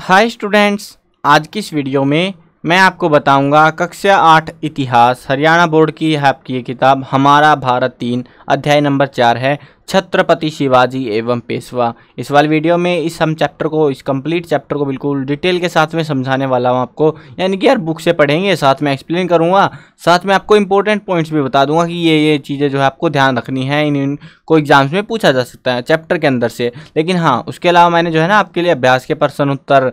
hi students आज की इस वीडियो में मैं आपको बताऊंगा कक्षा आठ इतिहास हरियाणा बोर्ड की आपकी ये किताब हमारा भारत तीन अध्याय नंबर चार है छत्रपति शिवाजी एवं पेशवा इस वाले वीडियो में इस हम चैप्टर को इस कंप्लीट चैप्टर को बिल्कुल डिटेल के साथ में समझाने वाला हूँ आपको यानी कि यार बुक से पढ़ेंगे साथ में एक्सप्लेन करूँगा साथ में आपको इंपॉर्टेंट पॉइंट्स भी बता दूंगा कि ये ये चीज़ें जो है आपको ध्यान रखनी है इन इनको एग्जाम्स में पूछा जा सकता है चैप्टर के अंदर से लेकिन हाँ उसके अलावा मैंने जो है ना आपके लिए अभ्यास के प्रश्न उत्तर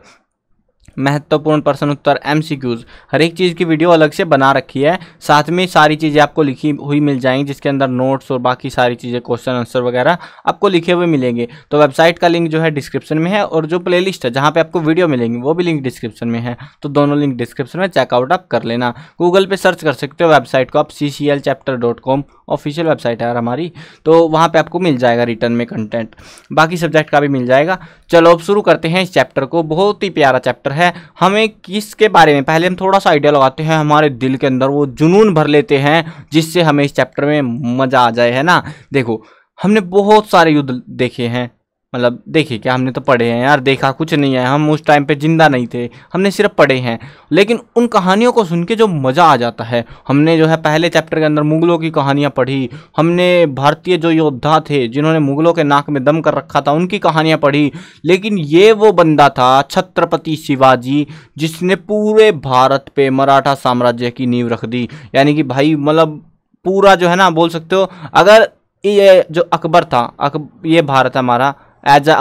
महत्वपूर्ण प्रश्न उत्तर एमसीक्यूज हर एक चीज़ की वीडियो अलग से बना रखी है साथ में सारी चीज़ें आपको लिखी हुई मिल जाएंगी जिसके अंदर नोट्स और बाकी सारी चीज़ें क्वेश्चन आंसर वगैरह आपको लिखे हुए मिलेंगे तो वेबसाइट का लिंक जो है डिस्क्रिप्शन में है और जो प्ले है जहाँ पर आपको वीडियो मिलेंगी वो भी लिंक डिस्क्रिप्शन में है तो दोनों लिंक डिस्क्रिप्शन में चेकआउट आप कर लेना गूगल पर सर्च कर सकते हो वेबसाइट को आप C chapter dot com official website है यार हमारी तो वहाँ पे आपको मिल जाएगा रिटर्न में कंटेंट बाकी सब्जेक्ट का भी मिल जाएगा चलो अब शुरू करते हैं इस चैप्टर को बहुत ही प्यारा चैप्टर है हमें किसके बारे में पहले हम थोड़ा सा आइडिया लगाते हैं हमारे दिल के अंदर वो जुनून भर लेते हैं जिससे हमें इस चैप्टर में मज़ा आ जाए है ना देखो हमने बहुत सारे युद्ध देखे हैं मतलब देखिए क्या हमने तो पढ़े हैं यार देखा कुछ नहीं है हम उस टाइम पे ज़िंदा नहीं थे हमने सिर्फ पढ़े हैं लेकिन उन कहानियों को सुन के जो मज़ा आ जाता है हमने जो है पहले चैप्टर के अंदर मुगलों की कहानियाँ पढ़ी हमने भारतीय जो योद्धा थे जिन्होंने मुगलों के नाक में दम कर रखा था उनकी कहानियाँ पढ़ी लेकिन ये वो बंदा था छत्रपति शिवाजी जिसने पूरे भारत पे मराठा साम्राज्य की नींव रख दी यानी कि भाई मतलब पूरा जो है ना बोल सकते हो अगर ये जो अकबर था अकबर ये भारत हमारा एज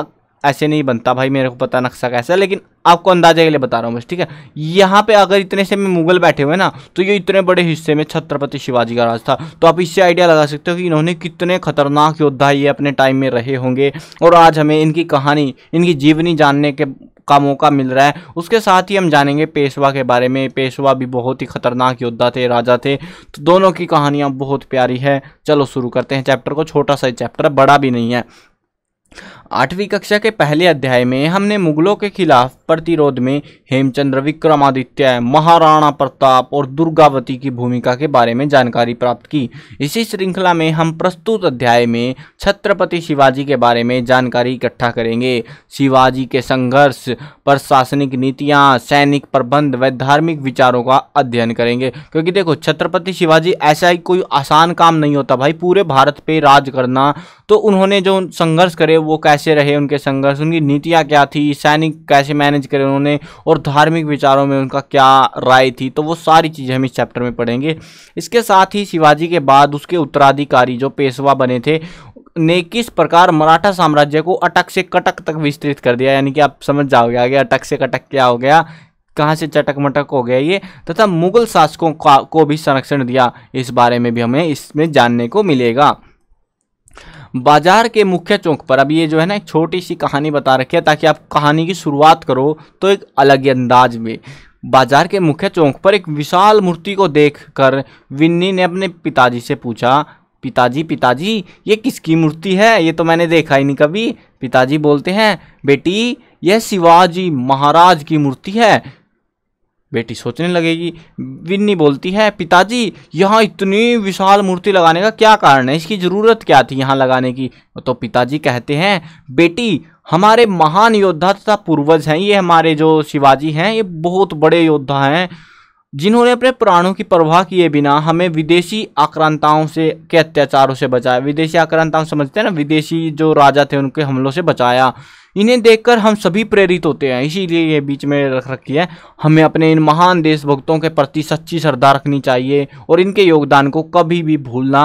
ऐसे नहीं बनता भाई मेरे को पता नक्शा कैसा है लेकिन आपको अंदाजे के लिए बता रहा हूँ बस ठीक है यहाँ पे अगर इतने से में मुगल बैठे हुए ना तो ये इतने बड़े हिस्से में छत्रपति शिवाजी का राज था तो आप इससे आइडिया लगा सकते हो कि इन्होंने कितने खतरनाक योद्धा ये अपने टाइम में रहे होंगे और आज हमें इनकी कहानी इनकी जीवनी जानने के का मौका मिल रहा है उसके साथ ही हम जानेंगे पेशवा के बारे में पेशवा भी बहुत ही खतरनाक योद्धा थे राजा थे तो दोनों की कहानियाँ बहुत प्यारी है चलो शुरू करते हैं चैप्टर को छोटा सा चैप्टर बड़ा भी नहीं है आठवीं कक्षा के पहले अध्याय में हमने मुगलों के खिलाफ प्रतिरोध में हेमचंद्र विक्रमादित्य महाराणा प्रताप और दुर्गावती की भूमिका के बारे में जानकारी प्राप्त की इसी श्रृंखला में हम प्रस्तुत अध्याय में छत्रपति शिवाजी के बारे में जानकारी इकट्ठा करेंगे शिवाजी के संघर्ष प्रशासनिक नीतियाँ सैनिक प्रबंध व धार्मिक विचारों का अध्ययन करेंगे क्योंकि देखो छत्रपति शिवाजी ऐसा ही कोई आसान काम नहीं होता भाई पूरे भारत पे राज करना तो उन्होंने जो संघर्ष करे वो कैसे रहे उनके संघर्ष उनकी नीतियाँ क्या थी सैनिक कैसे मैनेज करे उन्होंने और धार्मिक विचारों में उनका क्या राय थी तो वो सारी चीज़ें हम इस चैप्टर में पढ़ेंगे इसके साथ ही शिवाजी के बाद उसके उत्तराधिकारी जो पेशवा बने थे ने किस प्रकार मराठा साम्राज्य को अटक से कटक तक विस्तृत कर दिया यानी कि आप समझ जाओगे आगे अटक से कटक क्या हो गया कहाँ से चटक मटक हो गया ये तथा मुगल शासकों का को भी संरक्षण दिया इस बारे में भी हमें इसमें जानने को मिलेगा बाजार के मुख्य चौक पर अब ये जो है ना एक छोटी सी कहानी बता रखी है ताकि आप कहानी की शुरुआत करो तो एक अलग ही अंदाज में बाजार के मुख्य चौक पर एक विशाल मूर्ति को देख कर विन्नी ने अपने पिताजी से पूछा पिताजी पिताजी ये किसकी मूर्ति है ये तो मैंने देखा ही नहीं कभी पिताजी बोलते हैं बेटी यह शिवाजी महाराज की मूर्ति है बेटी सोचने लगेगी विन्नी बोलती है पिताजी यहाँ इतनी विशाल मूर्ति लगाने का क्या कारण है इसकी ज़रूरत क्या थी यहाँ लगाने की तो पिताजी कहते हैं बेटी हमारे महान योद्धा तथा पूर्वज हैं ये हमारे जो शिवाजी हैं ये बहुत बड़े योद्धा हैं जिन्होंने अपने प्राणों की परवाह किए बिना हमें विदेशी आक्रांताओं से के अत्याचारों से बचाया विदेशी आक्रांताओं समझते हैं ना विदेशी जो राजा थे उनके हमलों से बचाया इन्हें देखकर हम सभी प्रेरित होते हैं इसीलिए ये बीच में रख रखी है हमें अपने इन महान देशभक्तों के प्रति सच्ची श्रद्धा रखनी चाहिए और इनके योगदान को कभी भी भूलना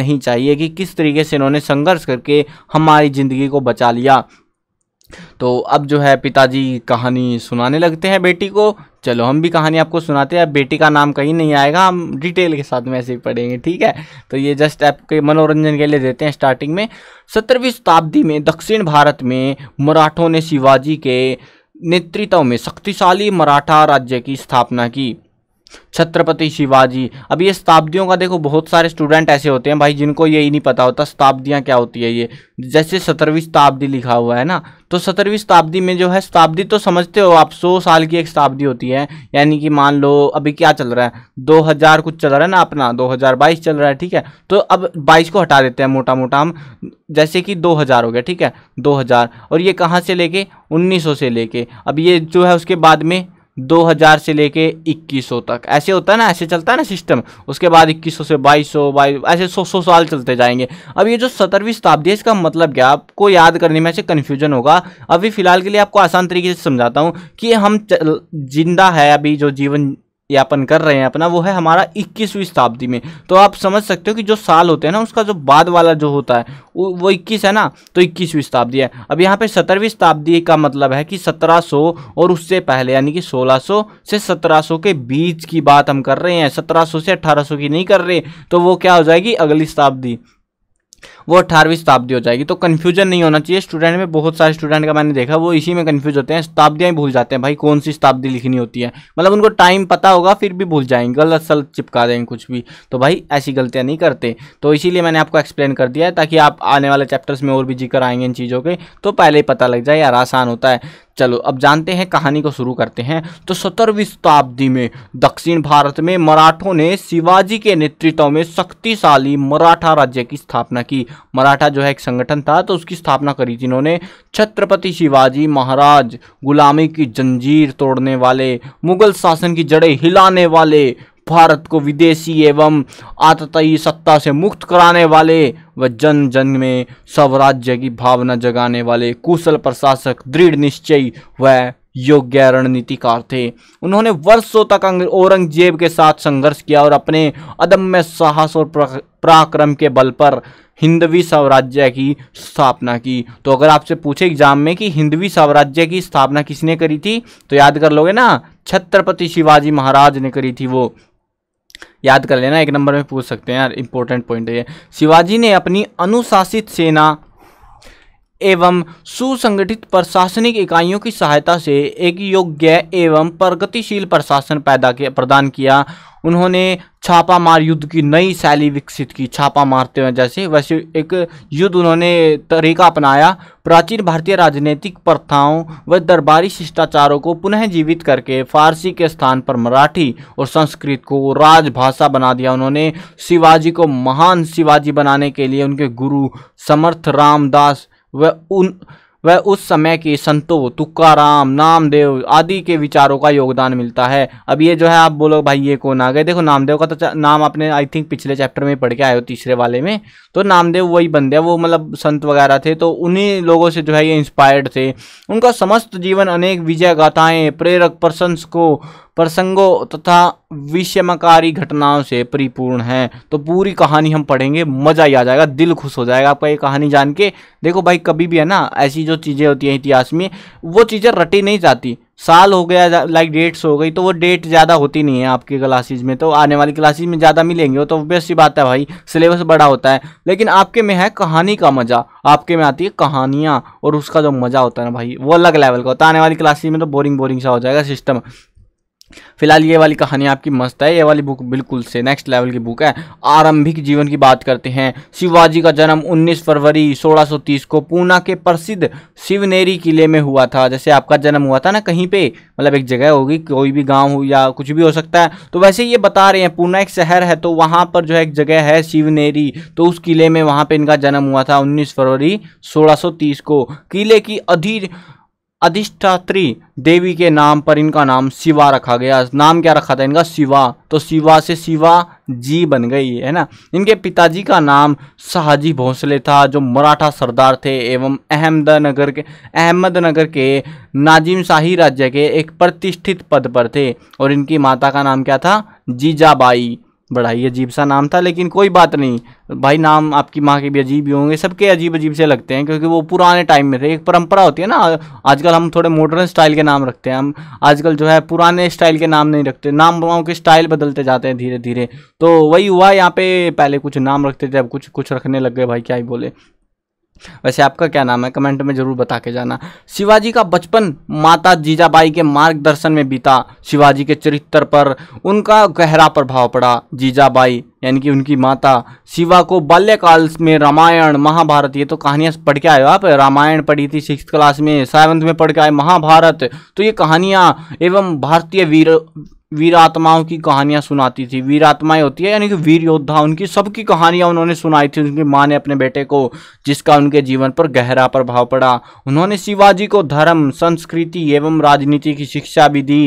नहीं चाहिए कि किस तरीके से इन्होंने संघर्ष करके हमारी ज़िंदगी को बचा लिया तो अब जो है पिताजी कहानी सुनाने लगते हैं बेटी को चलो हम भी कहानी आपको सुनाते हैं अब बेटी का नाम कहीं नहीं आएगा हम डिटेल के साथ में ऐसे ही पढ़ेंगे ठीक है तो ये जस्ट आपके मनोरंजन के लिए देते हैं स्टार्टिंग में सत्रहवीं शताब्दी में दक्षिण भारत में मराठों ने शिवाजी के नेतृत्व में शक्तिशाली मराठा राज्य की स्थापना की छत्रपति शिवाजी अब ये शताब्दियों का देखो बहुत सारे स्टूडेंट ऐसे होते हैं भाई जिनको यही नहीं पता होता शताब्दियाँ क्या होती है ये जैसे सत्रहवीं शताब्दी लिखा हुआ है ना तो सत्रहवीं शताब्दी में जो है शताब्दी तो समझते हो आप सौ साल की एक शताब्दी होती है यानी कि मान लो अभी क्या चल रहा है दो हज़ार कुछ चल रहा है ना अपना दो हज़ार बाईस चल रहा है ठीक है तो अब बाईस को हटा देते हैं मोटा मोटा हम जैसे कि दो हज़ार हो गया ठीक है दो हज़ार और ये कहाँ से लेके उन्नीस सौ से लेके अब ये जो है उसके बाद में 2000 से लेके 2100 तक ऐसे होता है ना ऐसे चलता है ना सिस्टम उसके बाद 2100 से 2200 बाईस ऐसे 100 सौ साल चलते जाएंगे अब ये जो सत्रहवीं शताब्दी है इसका मतलब क्या आपको याद करने में ऐसे कन्फ्यूजन होगा अभी फ़िलहाल के लिए आपको आसान तरीके से समझाता हूँ कि हम जिंदा है अभी जो जीवन यापन कर रहे हैं अपना वो है हमारा इक्कीसवीं शताब्दी में तो आप समझ सकते हो कि जो साल होते हैं ना उसका जो बाद वाला जो होता है वो इक्कीस है ना तो इक्कीसवीं शताब्दी है अब यहाँ पे सत्रहवीं शताब्दी का मतलब है कि 1700 और उससे पहले यानी कि 1600 से 1700 के बीच की बात हम कर रहे हैं 1700 से 1800 की नहीं कर रहे तो वो क्या हो जाएगी अगली शताब्दी वो अठारहवीं शताब्दी हो जाएगी तो कन्फ्यूजन नहीं होना चाहिए स्टूडेंट में बहुत सारे स्टूडेंट का मैंने देखा वो इसी में कन्फ्यूज होते हैं शताब्दियाँ भूल जाते हैं भाई कौन सी शताब्दी लिखनी होती है मतलब उनको टाइम पता होगा फिर भी भूल जाएंगे गलत सलत चिपका देंगे कुछ भी तो भाई ऐसी गलतियाँ नहीं करते तो इसीलिए मैंने आपको एक्सप्लेन कर दिया है ताकि आप आने वाले चैप्टर्स में और भी जिक्र आएंगे इन चीज़ों के तो पहले ही पता लग जाए यार आसान होता है चलो अब जानते हैं कहानी को शुरू करते हैं तो सत्रहवीं शताब्दी में दक्षिण भारत में मराठों ने शिवाजी के नेतृत्व में शक्तिशाली मराठा राज्य की स्थापना की मराठा जो है एक संगठन था तो उसकी स्थापना करी जिन्होंने छत्रपति शिवाजी महाराज गुलामी की जंजीर तोड़ने वाले मुगल शासन की जड़ें हिलाने वाले भारत को विदेशी एवं आतताई सत्ता से मुक्त कराने वाले व जन जन में स्वराज्य की भावना जगाने वाले कुशल प्रशासक दृढ़ निश्चयी व योग्य रणनीतिकार थे उन्होंने वर्षों तक औरंगजेब के साथ संघर्ष किया और अपने अदम्य साहस और पराक्रम के बल पर हिंदवी साम्राज्य की स्थापना की तो अगर आपसे पूछे एग्जाम में कि हिंदवी साम्राज्य की स्थापना किसने करी थी तो याद कर लोगे ना छत्रपति शिवाजी महाराज ने करी थी वो याद कर लेना एक नंबर में पूछ सकते हैं यार इंपॉर्टेंट पॉइंट है ये शिवाजी ने अपनी अनुशासित सेना एवं सुसंगठित प्रशासनिक इकाइयों की सहायता से एक योग्य एवं प्रगतिशील प्रशासन पैदा किया प्रदान किया उन्होंने छापामार युद्ध की नई शैली विकसित की छापा मारते हुए जैसे वैसे एक युद्ध उन्होंने तरीका अपनाया प्राचीन भारतीय राजनीतिक प्रथाओं व दरबारी शिष्टाचारों को पुनः जीवित करके फारसी के स्थान पर मराठी और संस्कृत को राजभाषा बना दिया उन्होंने शिवाजी को महान शिवाजी बनाने के लिए उनके गुरु समर्थ रामदास व उन वह उस समय के संतों तुकाराम नामदेव आदि के विचारों का योगदान मिलता है अब ये जो है आप बोलो भाई ये कौन आ गए देखो नामदेव का तो नाम आपने आई थिंक पिछले चैप्टर में पढ़ के आए हो तीसरे वाले में तो नामदेव वही बंदे वो मतलब संत वगैरह थे तो उन्हीं लोगों से जो है ये इंस्पायर्ड थे उनका समस्त जीवन अनेक विजय गाथाएँ प्रेरक प्रशंसकों प्रसंगों तथा विषमकारी घटनाओं से परिपूर्ण है तो पूरी कहानी हम पढ़ेंगे मज़ा ही आ जाएगा दिल खुश हो जाएगा आपका ये कहानी जान के देखो भाई कभी भी है ना ऐसी जो चीज़ें होती हैं इतिहास में वो चीज़ें रटी नहीं जाती साल हो गया लाइक डेट्स हो गई तो वो डेट ज़्यादा होती नहीं है आपके क्लासेज में तो आने वाली क्लासेज में ज़्यादा मिलेंगे वो तो ऑब्वियस सी बात है भाई सिलेबस बड़ा होता है लेकिन आपके में है कहानी का मज़ा आपके में आती है कहानियाँ और उसका जो मज़ा होता है ना भाई वो अलग लेवल का होता है आने वाली क्लासेज में तो बोरिंग बोरिंग सा हो जाएगा सिस्टम फिलहाल ये वाली कहानी आपकी मस्त है ये वाली बुक बिल्कुल से नेक्स्ट लेवल की बुक है आरंभिक जीवन की बात करते हैं शिवाजी का जन्म 19 फरवरी 1630 को पूना के प्रसिद्ध शिवनेरी किले में हुआ था जैसे आपका जन्म हुआ था ना कहीं पे मतलब एक जगह होगी कोई भी गांव हो या कुछ भी हो सकता है तो वैसे ये बता रहे हैं पूना एक शहर है तो वहाँ पर जो है एक जगह है शिवनेरी तो उस किले में वहाँ पर इनका जन्म हुआ था उन्नीस फरवरी सोलह को किले की अधीर अधिष्ठात्री देवी के नाम पर इनका नाम शिवा रखा गया नाम क्या रखा था इनका शिवा तो शिवा से शिवा जी बन गई है ना इनके पिताजी का नाम शाहजी भोंसले था जो मराठा सरदार थे एवं अहमदनगर के अहमदनगर के नाजिम शाही राज्य के एक प्रतिष्ठित पद पर थे और इनकी माता का नाम क्या था जीजाबाई बड़ा ही अजीब सा नाम था लेकिन कोई बात नहीं भाई नाम आपकी माँ के भी अजीब ही होंगे सबके अजीब अजीब से लगते हैं क्योंकि वो पुराने टाइम में थे एक परंपरा होती है ना आजकल हम थोड़े मॉडर्न स्टाइल के नाम रखते हैं हम आजकल जो है पुराने स्टाइल के नाम नहीं रखते नाम वाओं के स्टाइल बदलते जाते हैं धीरे धीरे तो वही हुआ यहाँ पे पहले कुछ नाम रखते थे अब कुछ कुछ रखने लग गए भाई क्या ही बोले वैसे आपका क्या नाम है कमेंट में ज़रूर बता के जाना शिवाजी का बचपन माता जीजाबाई के मार्गदर्शन में बीता शिवाजी के चरित्र पर उनका गहरा प्रभाव पड़ा जीजाबाई यानी कि उनकी माता शिवा को बाल्यकाल में रामायण महाभारत ये तो कहानियाँ पढ़ के आए आप रामायण पढ़ी थी सिक्स क्लास में सेवन्थ में पढ़ के आए महाभारत तो ये कहानियाँ एवं भारतीय वीर वीर आत्माओं की कहानियां सुनाती थी वीर आत्माएं होती है यानी कि वीर योद्धा उनकी सबकी कहानियां उन्होंने सुनाई थी उनकी माँ ने अपने बेटे को जिसका उनके जीवन पर गहरा प्रभाव पड़ा उन्होंने शिवाजी को धर्म संस्कृति एवं राजनीति की शिक्षा भी दी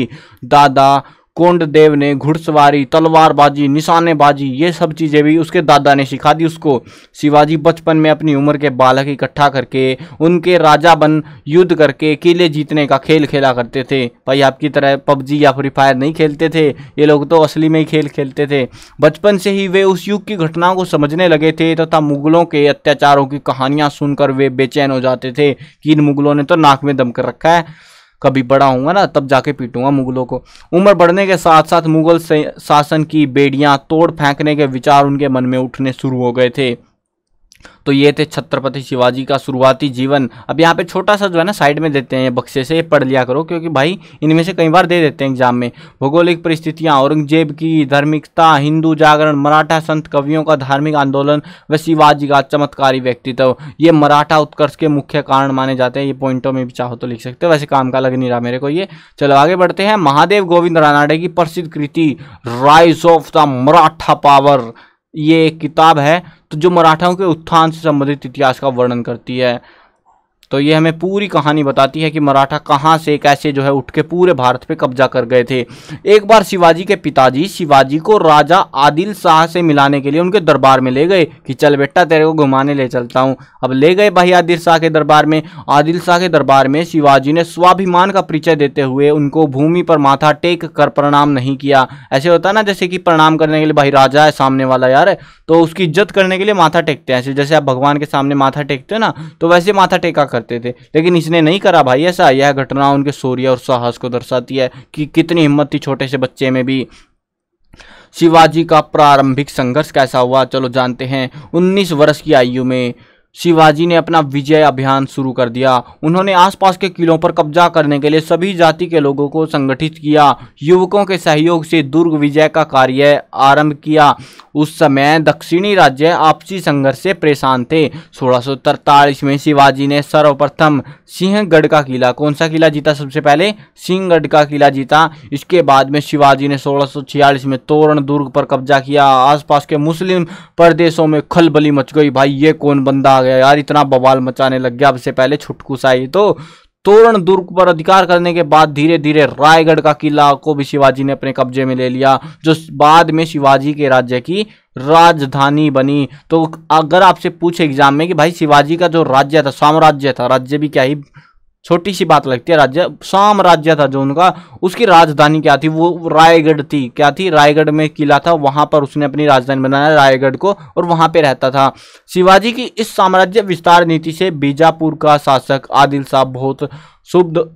दादा कोंड देव ने घुड़सवारी तलवारबाजी निशानेबाजी ये सब चीज़ें भी उसके दादा ने सिखा दी उसको शिवाजी बचपन में अपनी उम्र के बालक इकट्ठा करके उनके राजा बन युद्ध करके किले जीतने का खेल खेला करते थे भाई आपकी तरह पबजी या फ्री फायर नहीं खेलते थे ये लोग तो असली में ही खेल खेलते थे बचपन से ही वे उस युग की घटनाओं को समझने लगे थे तथा तो मुगलों के अत्याचारों की कहानियाँ सुनकर वे बेचैन हो जाते थे कि इन मुगलों ने तो नाक में दम कर रखा है कभी बड़ा होऊंगा ना तब जाके पीटूंगा मुगलों को उम्र बढ़ने के साथ साथ मुगल शासन की बेड़ियाँ तोड़ फेंकने के विचार उनके मन में उठने शुरू हो गए थे तो ये थे छत्रपति शिवाजी का शुरुआती जीवन अब यहाँ पे छोटा सा जो है ना साइड में देते हैं बक्से से पढ़ लिया करो क्योंकि भाई इनमें से कई बार दे देते हैं एग्जाम में भौगोलिक परिस्थितियाँ औरंगजेब की धार्मिकता हिंदू जागरण मराठा संत कवियों का धार्मिक आंदोलन व शिवाजी का चमत्कारी व्यक्तित्व ये मराठा उत्कर्ष के मुख्य कारण माने जाते हैं ये पॉइंटों में भी चाहो तो लिख सकते हो वैसे काम का लग नहीं रहा मेरे को ये चलो आगे बढ़ते हैं महादेव गोविंद रानाडे की प्रसिद्ध कृति rise of the Maratha power ये एक किताब है तो जो मराठाओं के उत्थान से संबंधित इतिहास का वर्णन करती है तो ये हमें पूरी कहानी बताती है कि मराठा कहाँ से कैसे जो है उठ के पूरे भारत पे कब्जा कर गए थे एक बार शिवाजी के पिताजी शिवाजी को राजा आदिल शाह से मिलाने के लिए उनके दरबार में ले गए कि चल बेटा तेरे को घुमाने ले चलता हूँ अब ले गए भाई आदिल शाह के दरबार में आदिल शाह के दरबार में शिवाजी ने स्वाभिमान का परिचय देते हुए उनको भूमि पर माथा टेक कर प्रणाम नहीं किया ऐसे होता ना जैसे कि प्रणाम करने के लिए भाई राजा है सामने वाला यार तो उसकी इज्जत करने के लिए माथा टेकते हैं ऐसे जैसे आप भगवान के सामने माथा टेकते हो ना तो वैसे माथा टेका करते थे लेकिन इसने नहीं करा भाई ऐसा यह घटना उनके शौर्य और साहस को दर्शाती है कि कितनी हिम्मत थी छोटे से बच्चे में भी शिवाजी का प्रारंभिक संघर्ष कैसा हुआ चलो जानते हैं 19 वर्ष की आयु में शिवाजी ने अपना विजय अभियान शुरू कर दिया उन्होंने आसपास के किलों पर कब्जा करने के लिए सभी जाति के लोगों को संगठित किया युवकों के सहयोग से दुर्ग विजय का कार्य आरंभ किया उस समय दक्षिणी राज्य आपसी संघर्ष से परेशान थे सोलह में शिवाजी ने सर्वप्रथम सिंहगढ़ का किला कौन सा किला जीता सबसे पहले सिंहगढ़ का किला जीता इसके बाद में शिवाजी ने सोलह में तोरण दुर्ग पर कब्जा किया आसपास के मुस्लिम प्रदेशों में खलबली मच गई भाई ये कौन बंदा गया यार इतना बवाल मचाने लग गया अब पहले छुटकू साई तो तोरण दुर्ग पर अधिकार करने के बाद धीरे धीरे रायगढ़ का किला को भी शिवाजी ने अपने कब्जे में ले लिया जो बाद में शिवाजी के राज्य की राजधानी बनी तो अगर आपसे पूछे एग्जाम में कि भाई शिवाजी का जो राज्य था साम्राज्य था राज्य भी क्या ही छोटी सी बात लगती है राज्य शाम राज्य था जो उनका उसकी राजधानी क्या थी वो रायगढ़ थी क्या थी रायगढ़ में किला था वहाँ पर उसने अपनी राजधानी बनाया रायगढ़ को और वहाँ पे रहता था शिवाजी की इस साम्राज्य विस्तार नीति से बीजापुर का शासक आदिल शाह बहुत शुभ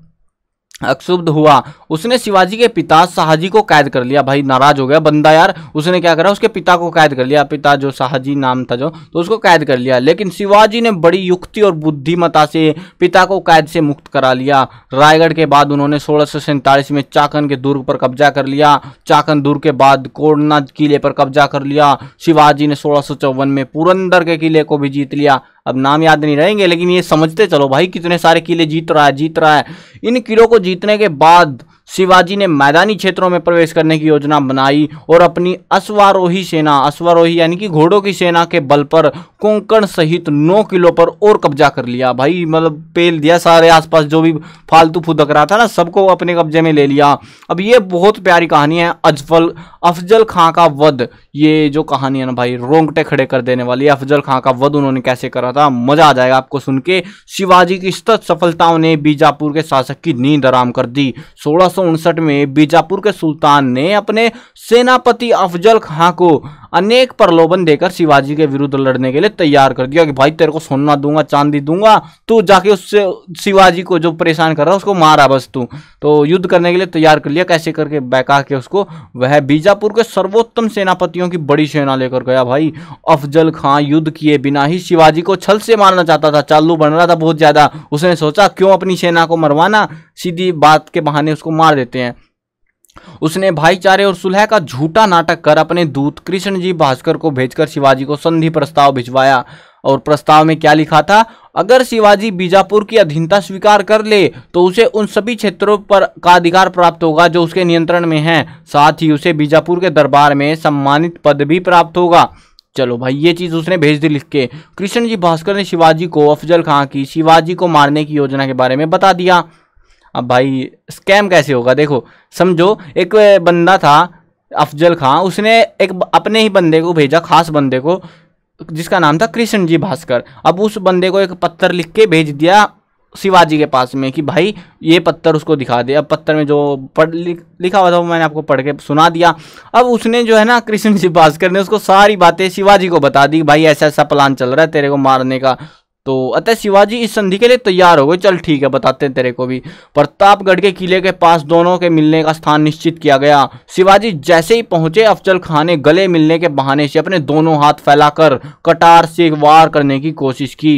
अक्षुब्ध हुआ उसने शिवाजी के पिता शाहजी को कैद कर लिया भाई नाराज हो गया बंदा यार उसने क्या करा उसके पिता को कैद कर लिया पिता जो शाहजी नाम था जो तो उसको कैद कर लिया लेकिन शिवाजी ने बड़ी युक्ति और बुद्धिमता से पिता को कैद से मुक्त करा लिया रायगढ़ के बाद उन्होंने सोलह में चाकन के दुर्ग पर कब्जा कर लिया चाकन दुर्ग के बाद कोरना किले पर कब्जा कर लिया शिवाजी ने सोलह में पुरंदर के किले को भी जीत लिया अब नाम याद नहीं रहेंगे लेकिन ये समझते चलो भाई कितने सारे किले जीत रहा है जीत रहा है इन किलों को जीतने के बाद शिवाजी ने मैदानी क्षेत्रों में प्रवेश करने की योजना बनाई और अपनी अश्वारोही सेना अश्वारोही यानी कि घोड़ों की सेना के बल पर कोंकण सहित नौ किलों पर और कब्जा कर लिया भाई मतलब पेल दिया सारे आसपास जो भी फालतू फुदक रहा था ना सबको अपने कब्जे में ले लिया अब ये बहुत प्यारी कहानी है अजफल अफजल खां का वध ये जो कहानी है ना भाई रोंगटे खड़े कर देने वाली है अफजल खां का वध उन्होंने कैसे करा था मजा आ जाएगा आपको सुन के शिवाजी की सतत सफलताओं ने बीजापुर के शासक की नींद आराम कर दी सोलह में बीजापुर के सुल्तान ने अपने सेनापति अफजल खां को अनेक प्रलोभन देकर शिवाजी के विरुद्ध लड़ने के लिए तैयार कर दिया कि भाई तेरे को सोना दूंगा चांदी दूंगा तू जाके उससे शिवाजी को जो परेशान कर रहा है उसको मारा बस तू तो युद्ध करने के लिए तैयार कर लिया कैसे करके बैका के उसको वह बीजापुर के सर्वोत्तम सेनापतियों की बड़ी सेना लेकर गया भाई अफजल खां युद्ध किए बिना ही शिवाजी को छल से मारना चाहता था चालू बन रहा था बहुत ज्यादा उसने सोचा क्यों अपनी सेना को मरवाना सीधी बात के बहाने उसको मार देते हैं उसने भाईचारे और सुलह का झूठा नाटक कर अपने दूत कृष्ण जी भास्कर को भेजकर शिवाजी को संधि प्रस्ताव भिजवाया और प्रस्ताव में क्या लिखा था अगर शिवाजी बीजापुर की अधीनता स्वीकार कर ले तो उसे उन सभी क्षेत्रों पर का अधिकार प्राप्त होगा जो उसके नियंत्रण में हैं साथ ही उसे बीजापुर के दरबार में सम्मानित पद भी प्राप्त होगा चलो भाई ये चीज़ उसने भेज दी लिख के कृष्ण जी भास्कर ने शिवाजी को अफजल खां की शिवाजी को मारने की योजना के बारे में बता दिया अब भाई स्कैम कैसे होगा देखो समझो एक बंदा था अफजल खां उसने एक अपने ही बंदे को भेजा खास बंदे को जिसका नाम था कृष्ण जी भास्कर अब उस बंदे को एक पत्थर लिख के भेज दिया शिवाजी के पास में कि भाई ये पत्थर उसको दिखा दे अब पत्थर में जो पढ़ लिखा हुआ था वो मैंने आपको पढ़ के सुना दिया अब उसने जो है ना कृष्ण जी भास्कर ने उसको सारी बातें शिवाजी को बता दी भाई ऐसा ऐसा प्लान चल रहा है तेरे को मारने का तो अतः शिवाजी इस संधि के लिए तैयार हो गए चल ठीक है बताते हैं तेरे को भी प्रतापगढ़ के किले के पास दोनों के मिलने का स्थान निश्चित किया गया शिवाजी जैसे ही पहुंचे अफजल खान ने गले मिलने के बहाने से अपने दोनों हाथ फैलाकर कटार से वार करने की कोशिश की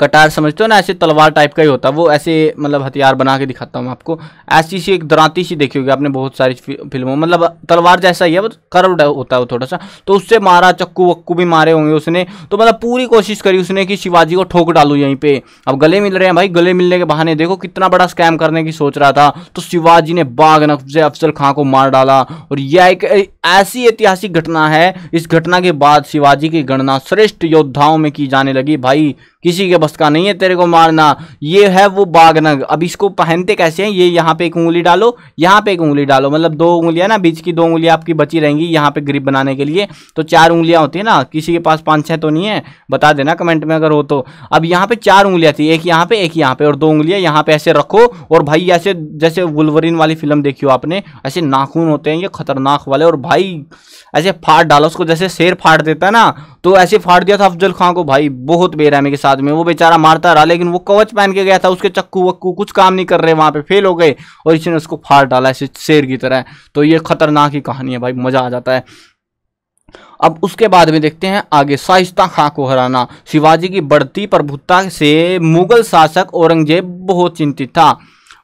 कटार समझते हो ना ऐसे तलवार टाइप का ही होता है वो ऐसे मतलब हथियार बना के दिखाता हूँ आपको ऐसी सी एक दराती सी देखी होगी आपने बहुत सारी फिल्मों मतलब तलवार जैसा ही है वो होता है वो थोड़ा सा तो उससे मारा चक्कू वक्कू भी मारे होंगे उसने तो मतलब पूरी कोशिश करी उसने कि शिवाजी को ठोक डालू यहीं पर अब गले मिल रहे हैं भाई गले मिलने के बहाने देखो कितना बड़ा स्कैम करने की सोच रहा था तो शिवाजी ने बाघ नफ्जे अफजल खां को मार डाला और यह एक ऐसी ऐतिहासिक घटना है इस घटना के बाद शिवाजी की गणना श्रेष्ठ योद्धाओं में की जाने लगी भाई किसी के बस का नहीं है तेरे को मारना ये है वो बागनग अब इसको पहनते कैसे हैं ये यहाँ पे एक उंगली डालो यहाँ पे एक उंगली डालो मतलब दो उंगलियां ना बीच की दो उंगलियां आपकी बची रहेंगी यहाँ पे ग्रिप बनाने के लिए तो चार उंगलियां होती है ना किसी के पास पांच छह तो नहीं है बता देना कमेंट में अगर हो तो अब यहाँ पे चार उंगलियां थी एक यहाँ पे एक यहाँ पे और दो उंगलियां यहाँ पे ऐसे रखो और भाई ऐसे जैसे वुलवरिन वाली फिल्म देखी हो आपने ऐसे नाखून होते हैं ये खतरनाक वाले और भाई भाई ऐसे फाड़ डाला उसको जैसे शेर फाड़ देता ना तो ऐसे फाड़ दिया था अफजल खां को भाई बहुत बेरहमी के साथ में वो बेचारा मारता रहा लेकिन वो कवच पहन के गया था उसके चक्कू वक्कू कुछ काम नहीं कर रहे वहाँ पे फेल हो गए और इसने उसको फाड़ डाला ऐसे शेर की तरह तो ये खतरनाक ही कहानी है भाई मज़ा आ जाता है अब उसके बाद में देखते हैं आगे शाइस्ता खां को हराना शिवाजी की बढ़ती प्रभुता से मुगल शासक औरंगजेब बहुत चिंतित था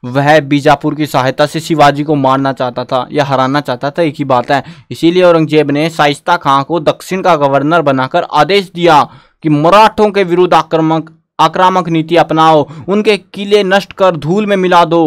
वह बीजापुर की सहायता से शिवाजी को मारना चाहता था या हराना चाहता था एक ही बात है इसीलिए औरंगजेब ने साइस्ता खां को दक्षिण का गवर्नर बनाकर आदेश दिया कि मराठों के विरुद्ध आक्रमक आक्रामक नीति अपनाओ उनके किले नष्ट कर धूल में मिला दो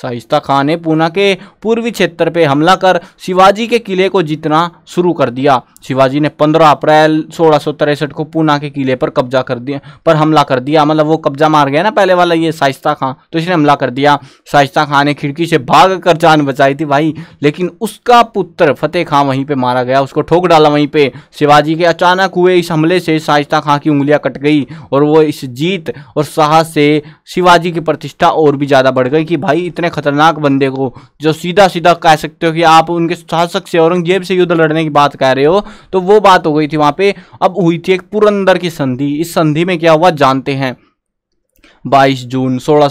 शाइस्ता खान ने पूना के पूर्वी क्षेत्र पर हमला कर शिवाजी के किले को जीतना शुरू कर दिया शिवाजी ने 15 अप्रैल सोलह को पूना के किले पर कब्जा कर दिया पर हमला कर दिया मतलब वो कब्जा मार गया ना पहले वाला ये शाइस्ता खां तो इसने हमला कर दिया शाइस्ता खां ने खिड़की से भाग कर जान बचाई थी भाई लेकिन उसका पुत्र फतेह खां वहीं पर मारा गया उसको ठोक डाला वहीं पर शिवाजी के अचानक हुए इस हमले से शाइस्ता खां की उंगलियाँ कट गई और वो इस जीत और साहस से शिवाजी की प्रतिष्ठा और भी ज़्यादा बढ़ गई कि भाई इतना इतने खतरनाक बंदे को जो सीधा सीधा कह सकते हो कि आप उनके शासक से औरंगजेब से युद्ध लड़ने की बात कह रहे हो तो वो बात हो गई थी वहाँ पे अब हुई थी एक पुरंदर की संधि इस संधि में क्या हुआ जानते हैं 22 जून सोलह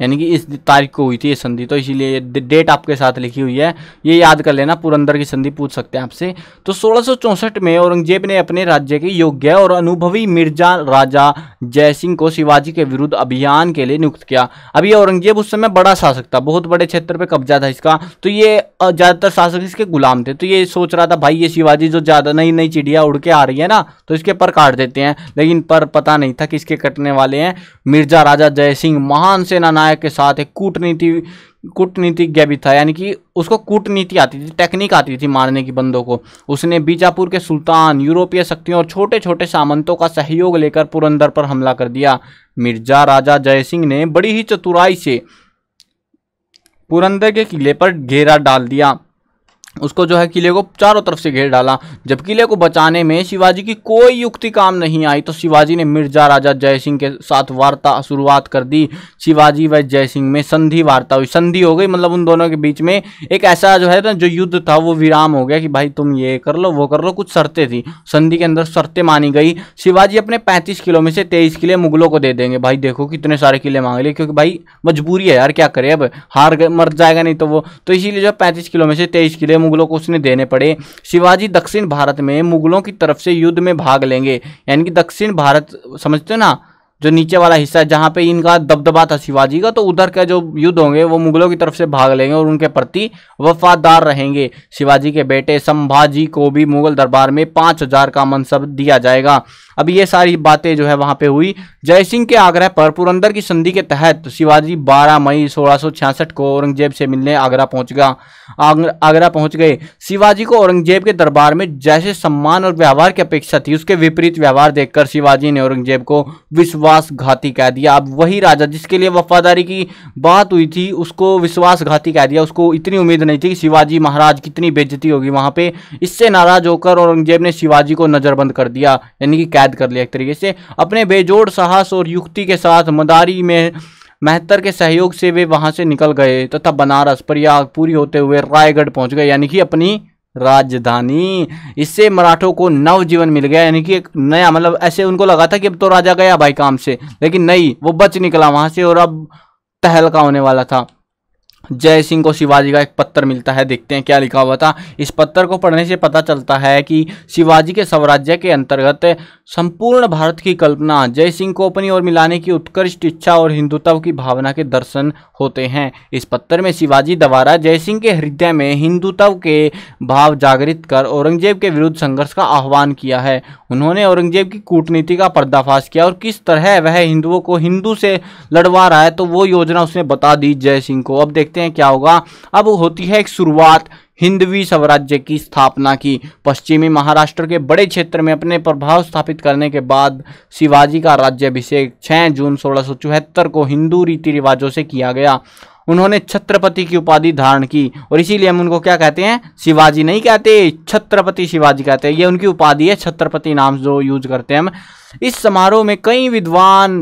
यानी कि इस तारीख को हुई थी ये संधि तो इसीलिए ये डेट आपके साथ लिखी हुई है ये याद कर लेना पुरंदर की संधि पूछ सकते हैं आपसे तो सोलह में औरंगजेब ने अपने राज्य के योग्य और अनुभवी मिर्जा राजा जयसिंह को शिवाजी के विरुद्ध अभियान के लिए नियुक्त किया अब ये औरंगजेब उस समय बड़ा शासक था बहुत बड़े क्षेत्र पर कब्जा था इसका तो ये ज़्यादातर शासक इसके गुलाम थे तो ये सोच रहा था भाई ये शिवाजी जो ज़्यादा नई नई चिड़िया उड़ के आ रही है ना तो इसके पर काट देते हैं लेकिन पर पता नहीं था कि इसके कटने वाले हैं मिर्जा राजा जयसिंह महान सेना नायक के साथ एक कूटनीति कूटनीतिज्ञ भी था यानी कि उसको कूटनीति आती थी टेक्निक आती थी मारने की बंदों को उसने बीजापुर के सुल्तान यूरोपीय शक्तियों और छोटे छोटे सामंतों का सहयोग लेकर पुरंदर पर हमला कर दिया मिर्जा राजा जयसिंह ने बड़ी ही चतुराई से पुरंदर के किले पर घेरा डाल दिया उसको जो है किले को चारों तरफ से घेर डाला जब किले को बचाने में शिवाजी की कोई युक्ति काम नहीं आई तो शिवाजी ने मिर्जा राजा जयसिंह के साथ वार्ता शुरुआत कर दी शिवाजी व जयसिंह में संधि वार्ता हुई संधि हो गई मतलब उन दोनों के बीच में एक ऐसा जो है ना जो युद्ध था वो विराम हो गया कि भाई तुम ये कर लो वो कर लो कुछ शर्तें थी संधि के अंदर शर्तें मानी गई शिवाजी अपने पैंतीस किलो में से तेईस किले मुगलों को दे देंगे भाई देखो कितने सारे किले मांग लिए क्योंकि भाई मजबूरी है यार क्या करे अब हार मर जाएगा नहीं तो वो तो इसीलिए जो है किलो में से तेईस किले मुगलों को उसने देने पड़े शिवाजी दक्षिण भारत में मुगलों की तरफ से युद्ध में भाग लेंगे यानी कि दक्षिण भारत समझते ना जो नीचे वाला हिस्सा है जहाँ पे इनका दबदबा था शिवाजी का तो उधर के जो युद्ध होंगे वो मुगलों की तरफ से भाग लेंगे और उनके प्रति वफादार रहेंगे शिवाजी के बेटे संभाजी को भी मुगल दरबार में पाँच हजार का मनसब दिया जाएगा अब ये सारी बातें जो है वहां पे हुई जय सिंह के आग्रह पर पुरंदर की संधि के तहत शिवाजी 12 मई 1666 को औरंगजेब से मिलने आगरा पहुंच गया आगरा पहुंच गए शिवाजी को औरंगजेब के दरबार में जैसे सम्मान और व्यवहार की अपेक्षा थी उसके विपरीत व्यवहार देखकर शिवाजी ने औरंगजेब को विश्वासघाती कह दिया अब वही राजा जिसके लिए वफादारी की बात हुई थी उसको विश्वासघाती कह दिया उसको इतनी उम्मीद नहीं थी कि शिवाजी महाराज कितनी बेजती होगी वहाँ पे इससे नाराज होकर औरंगजेब ने शिवाजी को नज़रबंद कर दिया यानी कि कैद कर लिया एक तरीके से अपने बेजोड़ साहस और युक्ति के साथ मदारी में मेहतर के सहयोग से वे वहां से निकल गए तथा बनारस प्रयाग पूरी होते हुए रायगढ़ पहुंच गए यानी कि अपनी राजधानी इससे मराठों को नव जीवन मिल गया यानी कि एक नया मतलब ऐसे उनको लगा था कि अब तो राजा गया भाई काम से लेकिन नहीं वो बच निकला वहां से और अब तहलका होने वाला था जय सिंह को शिवाजी का एक पत्थर मिलता है देखते हैं क्या लिखा हुआ था इस पत्थर को पढ़ने से पता चलता है कि शिवाजी के स्वराज्य के अंतर्गत संपूर्ण भारत की कल्पना जय सिंह को अपनी ओर मिलाने की उत्कृष्ट इच्छा और हिंदुत्व की भावना के दर्शन होते हैं इस पत्थर में शिवाजी द्वारा जय सिंह के हृदय में हिंदुत्व के भाव जागृत कर औरंगजेब के विरुद्ध संघर्ष का आह्वान किया है उन्होंने औरंगजेब की कूटनीति का पर्दाफाश किया और किस तरह वह हिंदुओं को हिंदू से लड़वा रहा है तो वो योजना उसने बता दी जय सिंह को अब देख देखते हैं क्या होगा अब होती है एक शुरुआत हिंदवी साम्राज्य की स्थापना की पश्चिमी महाराष्ट्र के बड़े क्षेत्र में अपने प्रभाव स्थापित करने के बाद शिवाजी का राज्याभिषेक छः जून सोलह को हिंदू रीति रिवाजों से किया गया उन्होंने छत्रपति की उपाधि धारण की और इसीलिए हम उनको क्या कहते हैं शिवाजी नहीं कहते छत्रपति शिवाजी कहते हैं ये उनकी उपाधि है छत्रपति नाम जो यूज करते हैं हम इस समारोह में कई विद्वान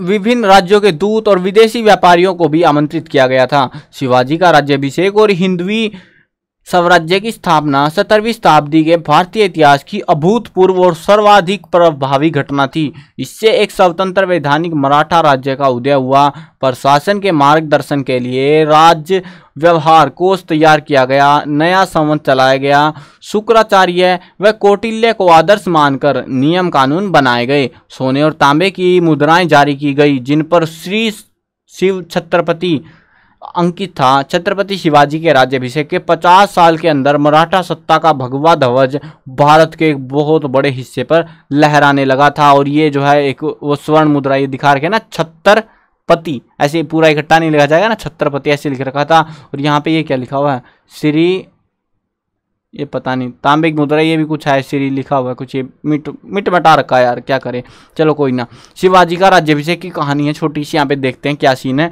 विभिन्न राज्यों के दूत और विदेशी व्यापारियों को भी आमंत्रित किया गया था शिवाजी का राज्याभिषेक और हिंदवी स्वराज्य की स्थापना सत्रहवीं शताब्दी के भारतीय इतिहास की अभूतपूर्व और सर्वाधिक प्रभावी घटना थी इससे एक स्वतंत्र वैधानिक मराठा राज्य का उदय हुआ प्रशासन के मार्गदर्शन के लिए राज्य व्यवहार कोष तैयार किया गया नया संबंध चलाया गया शुक्राचार्य व कौटिल्य को आदर्श मानकर नियम कानून बनाए गए सोने और तांबे की मुद्राएं जारी की गई जिन पर श्री शिव छत्रपति अंकित था छत्रपति शिवाजी के राज्याभिषेक के 50 साल के अंदर मराठा सत्ता का भगवा ध्वज भारत के एक बहुत बड़े हिस्से पर लहराने लगा था और ये जो है एक वो स्वर्ण मुद्रा ये दिखा रखे ना छत्तर पति ऐसे पूरा इकट्ठा नहीं लिखा जाएगा ना छत्रपति ऐसे लिख रखा था और यहाँ पे ये क्या लिखा हुआ है श्री ये पता नहीं तांबे की मुद्रा ये भी कुछ है श्री लिखा हुआ है कुछ ये मिट मिट मटा रखा है यार क्या करें चलो कोई ना शिवाजी का राज्यभिषेक की कहानी है छोटी सी यहाँ पे देखते हैं क्या सीन है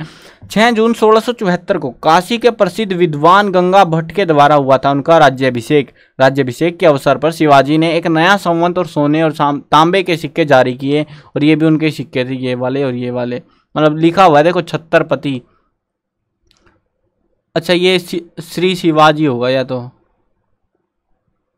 छः जून सोलह को काशी के प्रसिद्ध विद्वान गंगा भट्ट के द्वारा हुआ था उनका राज्यभिषेक राज्यभिषेक के अवसर पर शिवाजी ने एक नया संवंत और सोने और तांबे के सिक्के जारी किए और ये भी उनके सिक्के थे ये वाले और ये वाले मतलब लिखा हुआ है देखो छत्तरपति अच्छा ये श्री शिवाजी होगा या तो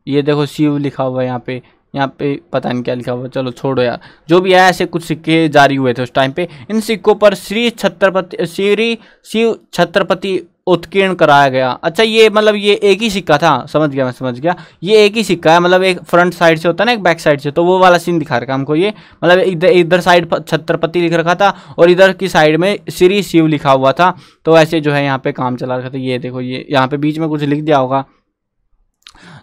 ये देखो शिव लिखा हुआ है यहाँ पे यहाँ पे पता नहीं क्या लिखा हुआ चलो छोड़ो यार जो भी है ऐसे कुछ सिक्के जारी हुए थे उस टाइम पे इन सिक्कों पर श्री छत्रपति श्री शिव छत्रपति उत्कीर्ण कराया गया अच्छा ये मतलब ये एक ही सिक्का था समझ गया मैं समझ गया ये एक ही सिक्का है मतलब एक फ्रंट साइड से होता है ना एक बैक साइड से तो वो वाला सीन दिखा रखा हमको ये मतलब इधर इधर साइड छत्रपति लिख रखा था और इधर की साइड में श्री शिव लिखा हुआ था तो ऐसे जो है यहाँ पे काम चला रखा था ये देखो ये यहाँ पे बीच में कुछ लिख दिया होगा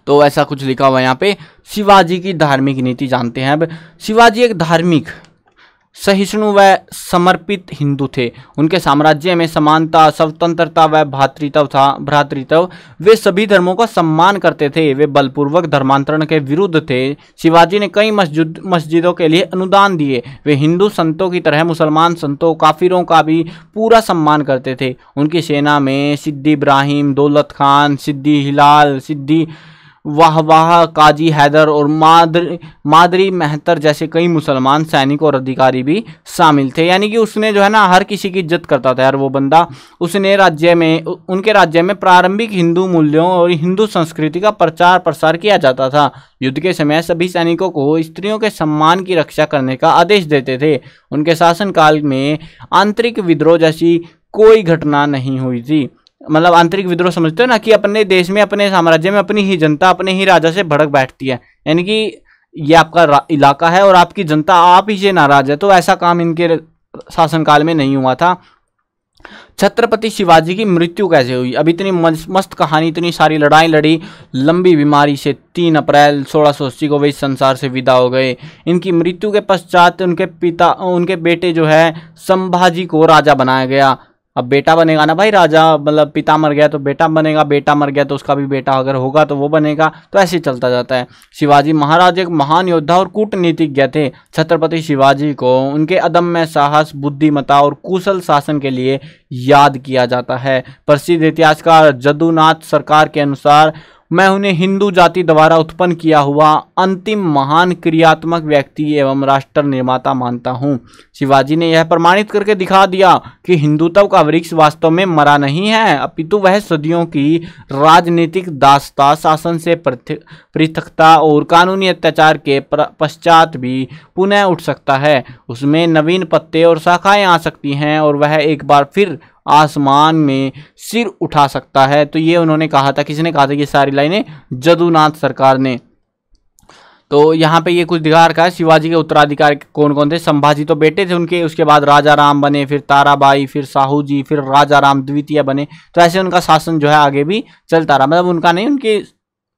तो ऐसा कुछ लिखा हुआ है यहाँ पे शिवाजी की धार्मिक नीति जानते हैं अब शिवाजी एक धार्मिक सहिष्णु व समर्पित हिंदू थे उनके साम्राज्य में समानता स्वतंत्रता व भातृत्व था भ्रातृत्व वे सभी धर्मों का सम्मान करते थे वे बलपूर्वक धर्मांतरण के विरुद्ध थे शिवाजी ने कई मस्जिद मस्जिदों के लिए अनुदान दिए वे हिंदू संतों की तरह मुसलमान संतों काफिरों का भी पूरा सम्मान करते थे उनकी सेना में सिद्दी इब्राहिम दौलत खान सिद्धि हिलाल सिद्धि वाह वाह काजी हैदर और मादरी मादरी मेहतर जैसे कई मुसलमान सैनिक और अधिकारी भी शामिल थे यानी कि उसने जो है ना हर किसी की इज्जत करता था यार वो बंदा उसने राज्य में उनके राज्य में प्रारंभिक हिंदू मूल्यों और हिंदू संस्कृति का प्रचार प्रसार किया जाता था युद्ध के समय सभी सैनिकों को स्त्रियों के सम्मान की रक्षा करने का आदेश देते थे उनके शासनकाल में आंतरिक विद्रोह जैसी कोई घटना नहीं हुई थी मतलब आंतरिक विद्रोह समझते हो ना कि अपने देश में अपने साम्राज्य में अपनी ही जनता अपने ही राजा से भड़क बैठती है यानी कि ये आपका इलाका है और आपकी जनता आप ही से नाराज है तो ऐसा काम इनके शासनकाल में नहीं हुआ था छत्रपति शिवाजी की मृत्यु कैसे हुई अब इतनी मस्त कहानी इतनी सारी लड़ाई लड़ी लंबी बीमारी से तीन अप्रैल सोलह सौ अस्सी को वे संसार से विदा हो गए इनकी मृत्यु के पश्चात उनके पिता उनके बेटे जो है संभाजी को राजा बनाया गया अब बेटा बनेगा ना भाई राजा मतलब पिता मर गया तो बेटा बनेगा बेटा मर गया तो उसका भी बेटा अगर होगा तो वो बनेगा तो ऐसे ही चलता जाता है शिवाजी महाराज एक महान योद्धा और कूटनीतिज्ञ थे छत्रपति शिवाजी को उनके अदम्य साहस बुद्धिमता और कुशल शासन के लिए याद किया जाता है प्रसिद्ध इतिहासकार जदुनाथ सरकार के अनुसार मैं उन्हें हिंदू जाति द्वारा उत्पन्न किया हुआ अंतिम महान क्रियात्मक व्यक्ति एवं राष्ट्र निर्माता मानता हूँ शिवाजी ने यह प्रमाणित करके दिखा दिया कि हिंदुत्व का वृक्ष वास्तव में मरा नहीं है अपितु वह सदियों की राजनीतिक दासता शासन से पृथकता और कानूनी अत्याचार के पश्चात भी पुनः उठ सकता है उसमें नवीन पत्ते और शाखाएँ आ सकती हैं और वह एक बार फिर आसमान में सिर उठा सकता है तो ये उन्होंने कहा था किसी ने कहा था ये सारी लाइनें जदुनाथ सरकार ने तो यहाँ पे ये कुछ दिखा रखा है शिवाजी के उत्तराधिकार कौन कौन थे संभाजी तो बेटे थे उनके उसके बाद राजा राम बने फिर ताराबाई फिर साहू जी फिर राजा राम द्वितीय बने तो ऐसे उनका शासन जो है आगे भी चलता रहा मतलब उनका नहीं उनके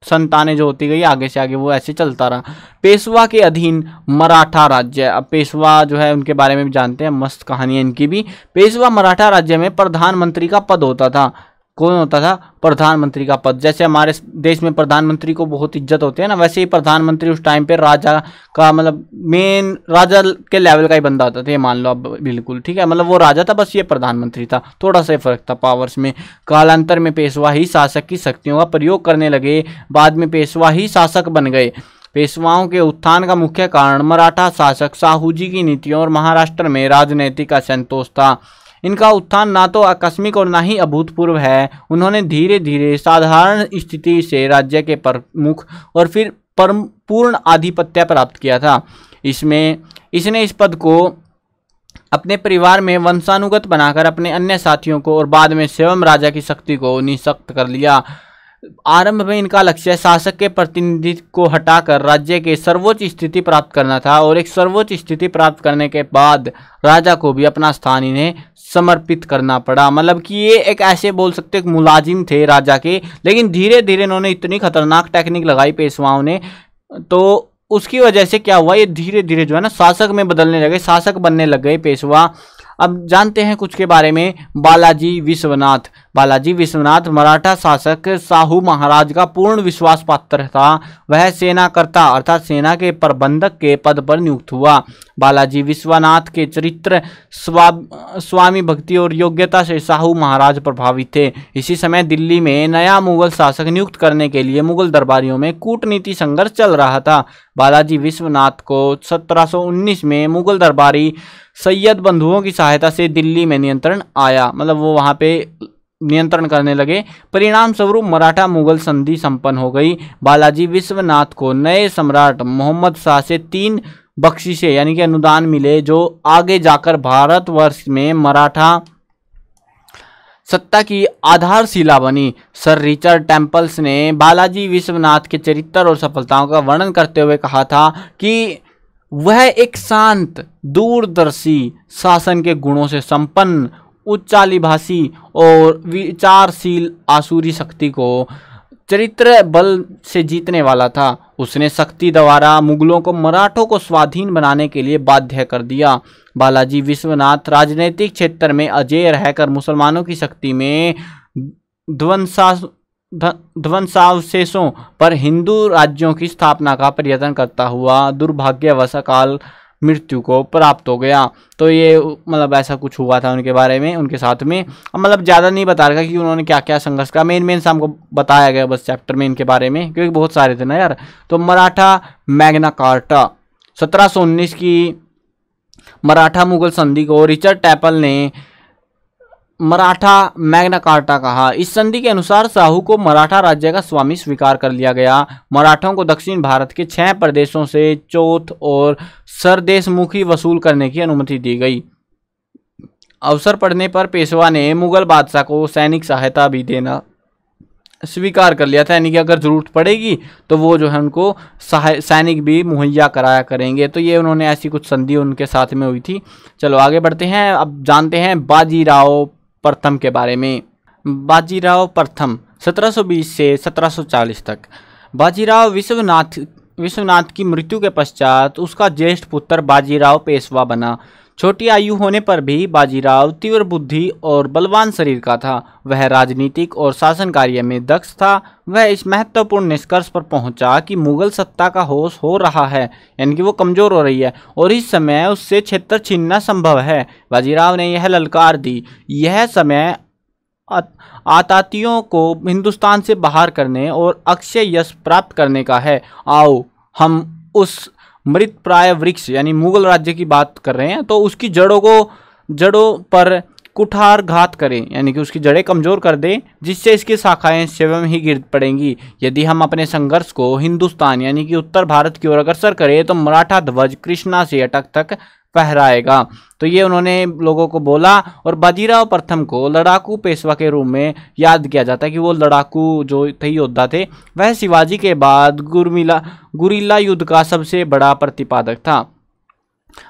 संतानें जो होती गई आगे से आगे वो ऐसे चलता रहा पेशवा के अधीन मराठा राज्य अब पेशवा जो है उनके बारे में भी जानते हैं मस्त कहानी है इनकी भी पेशवा मराठा राज्य में प्रधानमंत्री का पद होता था कौन होता था प्रधानमंत्री का पद जैसे हमारे देश में प्रधानमंत्री को बहुत इज्जत होती है ना वैसे ही प्रधानमंत्री उस टाइम पे राजा का मतलब मेन राजा के लेवल का ही बंदा होता था ये मान लो अब बिल्कुल ठीक है मतलब वो राजा था बस ये प्रधानमंत्री था थोड़ा सा फर्क था पावर्स में कालांतर में पेशवा ही शासक की शक्तियों का प्रयोग करने लगे बाद में पेशवा ही शासक बन गए पेशवाओं के उत्थान का मुख्य कारण मराठा शासक साहू जी की नीतियों और महाराष्ट्र में राजनैतिक असंतोष था इनका उत्थान ना तो आकस्मिक और ना ही अभूतपूर्व है उन्होंने धीरे धीरे साधारण स्थिति से राज्य के प्रमुख और फिर परम पूर्ण आधिपत्य प्राप्त किया था इसमें इसने इस पद को अपने परिवार में वंशानुगत बनाकर अपने अन्य साथियों को और बाद में स्वयं राजा की शक्ति को निशक्त कर लिया आरंभ में इनका लक्ष्य शासक के प्रतिनिधित्व को हटाकर राज्य के सर्वोच्च स्थिति प्राप्त करना था और एक सर्वोच्च स्थिति प्राप्त करने के बाद राजा को भी अपना स्थान इन्हें समर्पित करना पड़ा मतलब कि ये एक ऐसे बोल सकते एक मुलाजिम थे राजा के लेकिन धीरे धीरे इन्होंने इतनी खतरनाक टेक्निक लगाई पेशवाओं ने तो उसकी वजह से क्या हुआ ये धीरे धीरे जो है ना शासक में बदलने लगे शासक बनने लग गए पेशवा अब जानते हैं कुछ के बारे में बालाजी विश्वनाथ बालाजी विश्वनाथ मराठा शासक साहू महाराज का पूर्ण विश्वास पात्र था वह सेनाकर्ता अर्थात सेना के प्रबंधक के पद पर नियुक्त हुआ बालाजी विश्वनाथ के चरित्र स्वा स्वामी भक्ति और योग्यता से साहू महाराज प्रभावित थे इसी समय दिल्ली में नया मुगल शासक नियुक्त करने के लिए मुगल दरबारियों में कूटनीति संघर्ष चल रहा था बालाजी विश्वनाथ को 1719 में मुगल दरबारी सैयद बंधुओं की सहायता से दिल्ली में नियंत्रण आया मतलब वो वहाँ पे नियंत्रण करने लगे परिणाम स्वरूप मराठा मुगल संधि संपन्न हो गई बालाजी विश्वनाथ को नए सम्राट मोहम्मद शाह से तीन बख्शिशे यानी कि अनुदान मिले जो आगे जाकर भारतवर्ष में मराठा सत्ता की आधारशिला बनी सर रिचर्ड टेम्पल्स ने बालाजी विश्वनाथ के चरित्र और सफलताओं का वर्णन करते हुए कहा था कि वह एक शांत दूरदर्शी शासन के गुणों से संपन्न उच्चालिभाषी और विचारशील आसुरी शक्ति को चरित्र बल से जीतने वाला था उसने शक्ति द्वारा मुगलों को मराठों को स्वाधीन बनाने के लिए बाध्य कर दिया बालाजी विश्वनाथ राजनीतिक क्षेत्र में अजय रहकर मुसलमानों की शक्ति में ध्वंसा ध्वंसावशेषों पर हिंदू राज्यों की स्थापना का प्रयत्न करता हुआ दुर्भाग्यवश अकाल मृत्यु को प्राप्त हो गया तो ये मतलब ऐसा कुछ हुआ था उनके बारे में उनके साथ में मतलब ज़्यादा नहीं बता रहा कि उन्होंने क्या क्या संघर्ष किया मेन मेन से हमको बताया गया बस चैप्टर में इनके बारे में क्योंकि बहुत सारे थे ना यार तो मराठा मैग्ना कार्टा सत्रह की मराठा मुगल संधि को रिचर्ड टैपल ने मराठा मैग्ना कार्टा कहा इस संधि के अनुसार साहू को मराठा राज्य का स्वामी स्वीकार कर लिया गया मराठों को दक्षिण भारत के छह प्रदेशों से चौथ और सरदेशमुखी वसूल करने की अनुमति दी गई अवसर पड़ने पर पेशवा ने मुगल बादशाह को सैनिक सहायता भी देना स्वीकार कर लिया था यानी कि अगर ज़रूरत पड़ेगी तो वो जो है उनको सैनिक भी मुहैया कराया करेंगे तो ये उन्होंने ऐसी कुछ संधि उनके साथ में हुई थी चलो आगे बढ़ते हैं अब जानते हैं बाजीराव प्रथम के बारे में बाजीराव प्रथम 1720 से 1740 तक बाजीराव विश्वनाथ विश्वनाथ की मृत्यु के पश्चात उसका ज्येष्ठ पुत्र बाजीराव पेशवा बना छोटी आयु होने पर भी बाजीराव तीव्र बुद्धि और बलवान शरीर का था वह राजनीतिक और शासन कार्य में दक्ष था वह इस महत्वपूर्ण निष्कर्ष पर पहुंचा कि मुगल सत्ता का होश हो रहा है यानी कि वो कमज़ोर हो रही है और इस समय उससे क्षेत्र छीनना संभव है बाजीराव ने यह ललकार दी यह समय आतातियों को हिंदुस्तान से बाहर करने और अक्षय यश प्राप्त करने का है आओ हम उस मृत प्राय वृक्ष यानी मुगल राज्य की बात कर रहे हैं तो उसकी जड़ों को जड़ों पर कुठार घात करें यानी कि उसकी जड़ें कमज़ोर कर दें जिससे इसकी शाखाएं स्वयं ही गिर पड़ेंगी यदि हम अपने संघर्ष को हिंदुस्तान यानी कि उत्तर भारत की ओर अग्रसर करें तो मराठा ध्वज कृष्णा से अटक तक फहराएगा तो ये उन्होंने लोगों को बोला और बाजीराव प्रथम को लड़ाकू पेशवा के रूप में याद किया जाता है कि वो लड़ाकू जो थे योद्धा थे वह शिवाजी के बाद गुरमिला गुरीला युद्ध का सबसे बड़ा प्रतिपादक था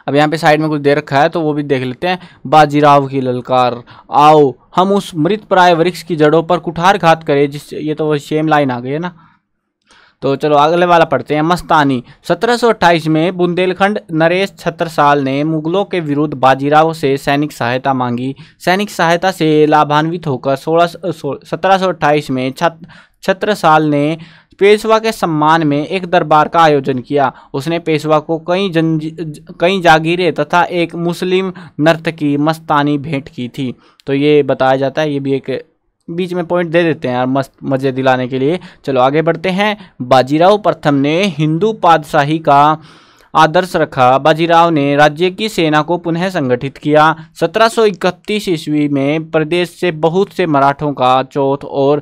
अब यहाँ पे साइड में कुछ दे रखा है तो वो भी देख लेते हैं बाजीराव की ललकार आओ हम उस मृत प्राय वृक्ष की जड़ों पर कुठार घात करें जिस ये तो वो सेम लाइन आ गई है ना तो चलो अगले वाला पढ़ते हैं मस्तानी 1728 में बुंदेलखंड नरेश छत्रसाल ने मुगलों के विरुद्ध बाजीराव से सैनिक सहायता मांगी सैनिक सहायता से लाभान्वित होकर सोलह सत्रह में छत्रसाल ने पेशवा के सम्मान में एक दरबार का आयोजन किया उसने पेशवा को कई जन कई जागीरें तथा एक मुस्लिम नर्तकी मस्तानी भेंट की थी तो ये बताया जाता है ये भी एक बीच में पॉइंट दे देते हैं यार मस्त मज़े दिलाने के लिए चलो आगे बढ़ते हैं बाजीराव प्रथम ने हिंदू पादशाही का आदर्श रखा बाजीराव ने राज्य की सेना को पुनः संगठित किया 1731 ईस्वी में प्रदेश से बहुत से मराठों का चौथ और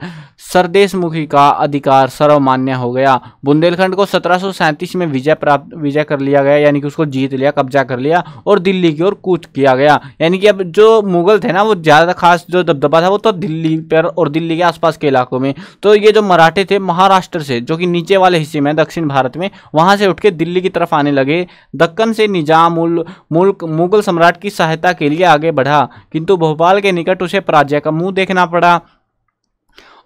सरदेशमुखी का अधिकार सर्वमान्य हो गया बुंदेलखंड को सत्रह में विजय प्राप्त विजय कर लिया गया यानी कि उसको जीत लिया कब्जा कर लिया और दिल्ली की ओर कूच किया गया यानी कि अब जो मुगल थे ना वो ज़्यादा खास जो दबदबा था वो तो दिल्ली पर और दिल्ली के आसपास के इलाकों में तो ये जो मराठे थे महाराष्ट्र से जो कि नीचे वाले हिस्से में दक्षिण भारत में वहाँ से उठ के दिल्ली की तरफ आने लगे दक्कन से निजाम मुल्क मुगल सम्राट की सहायता के लिए आगे बढ़ा किंतु भोपाल के निकट उसे पराजय का मुंह देखना पड़ा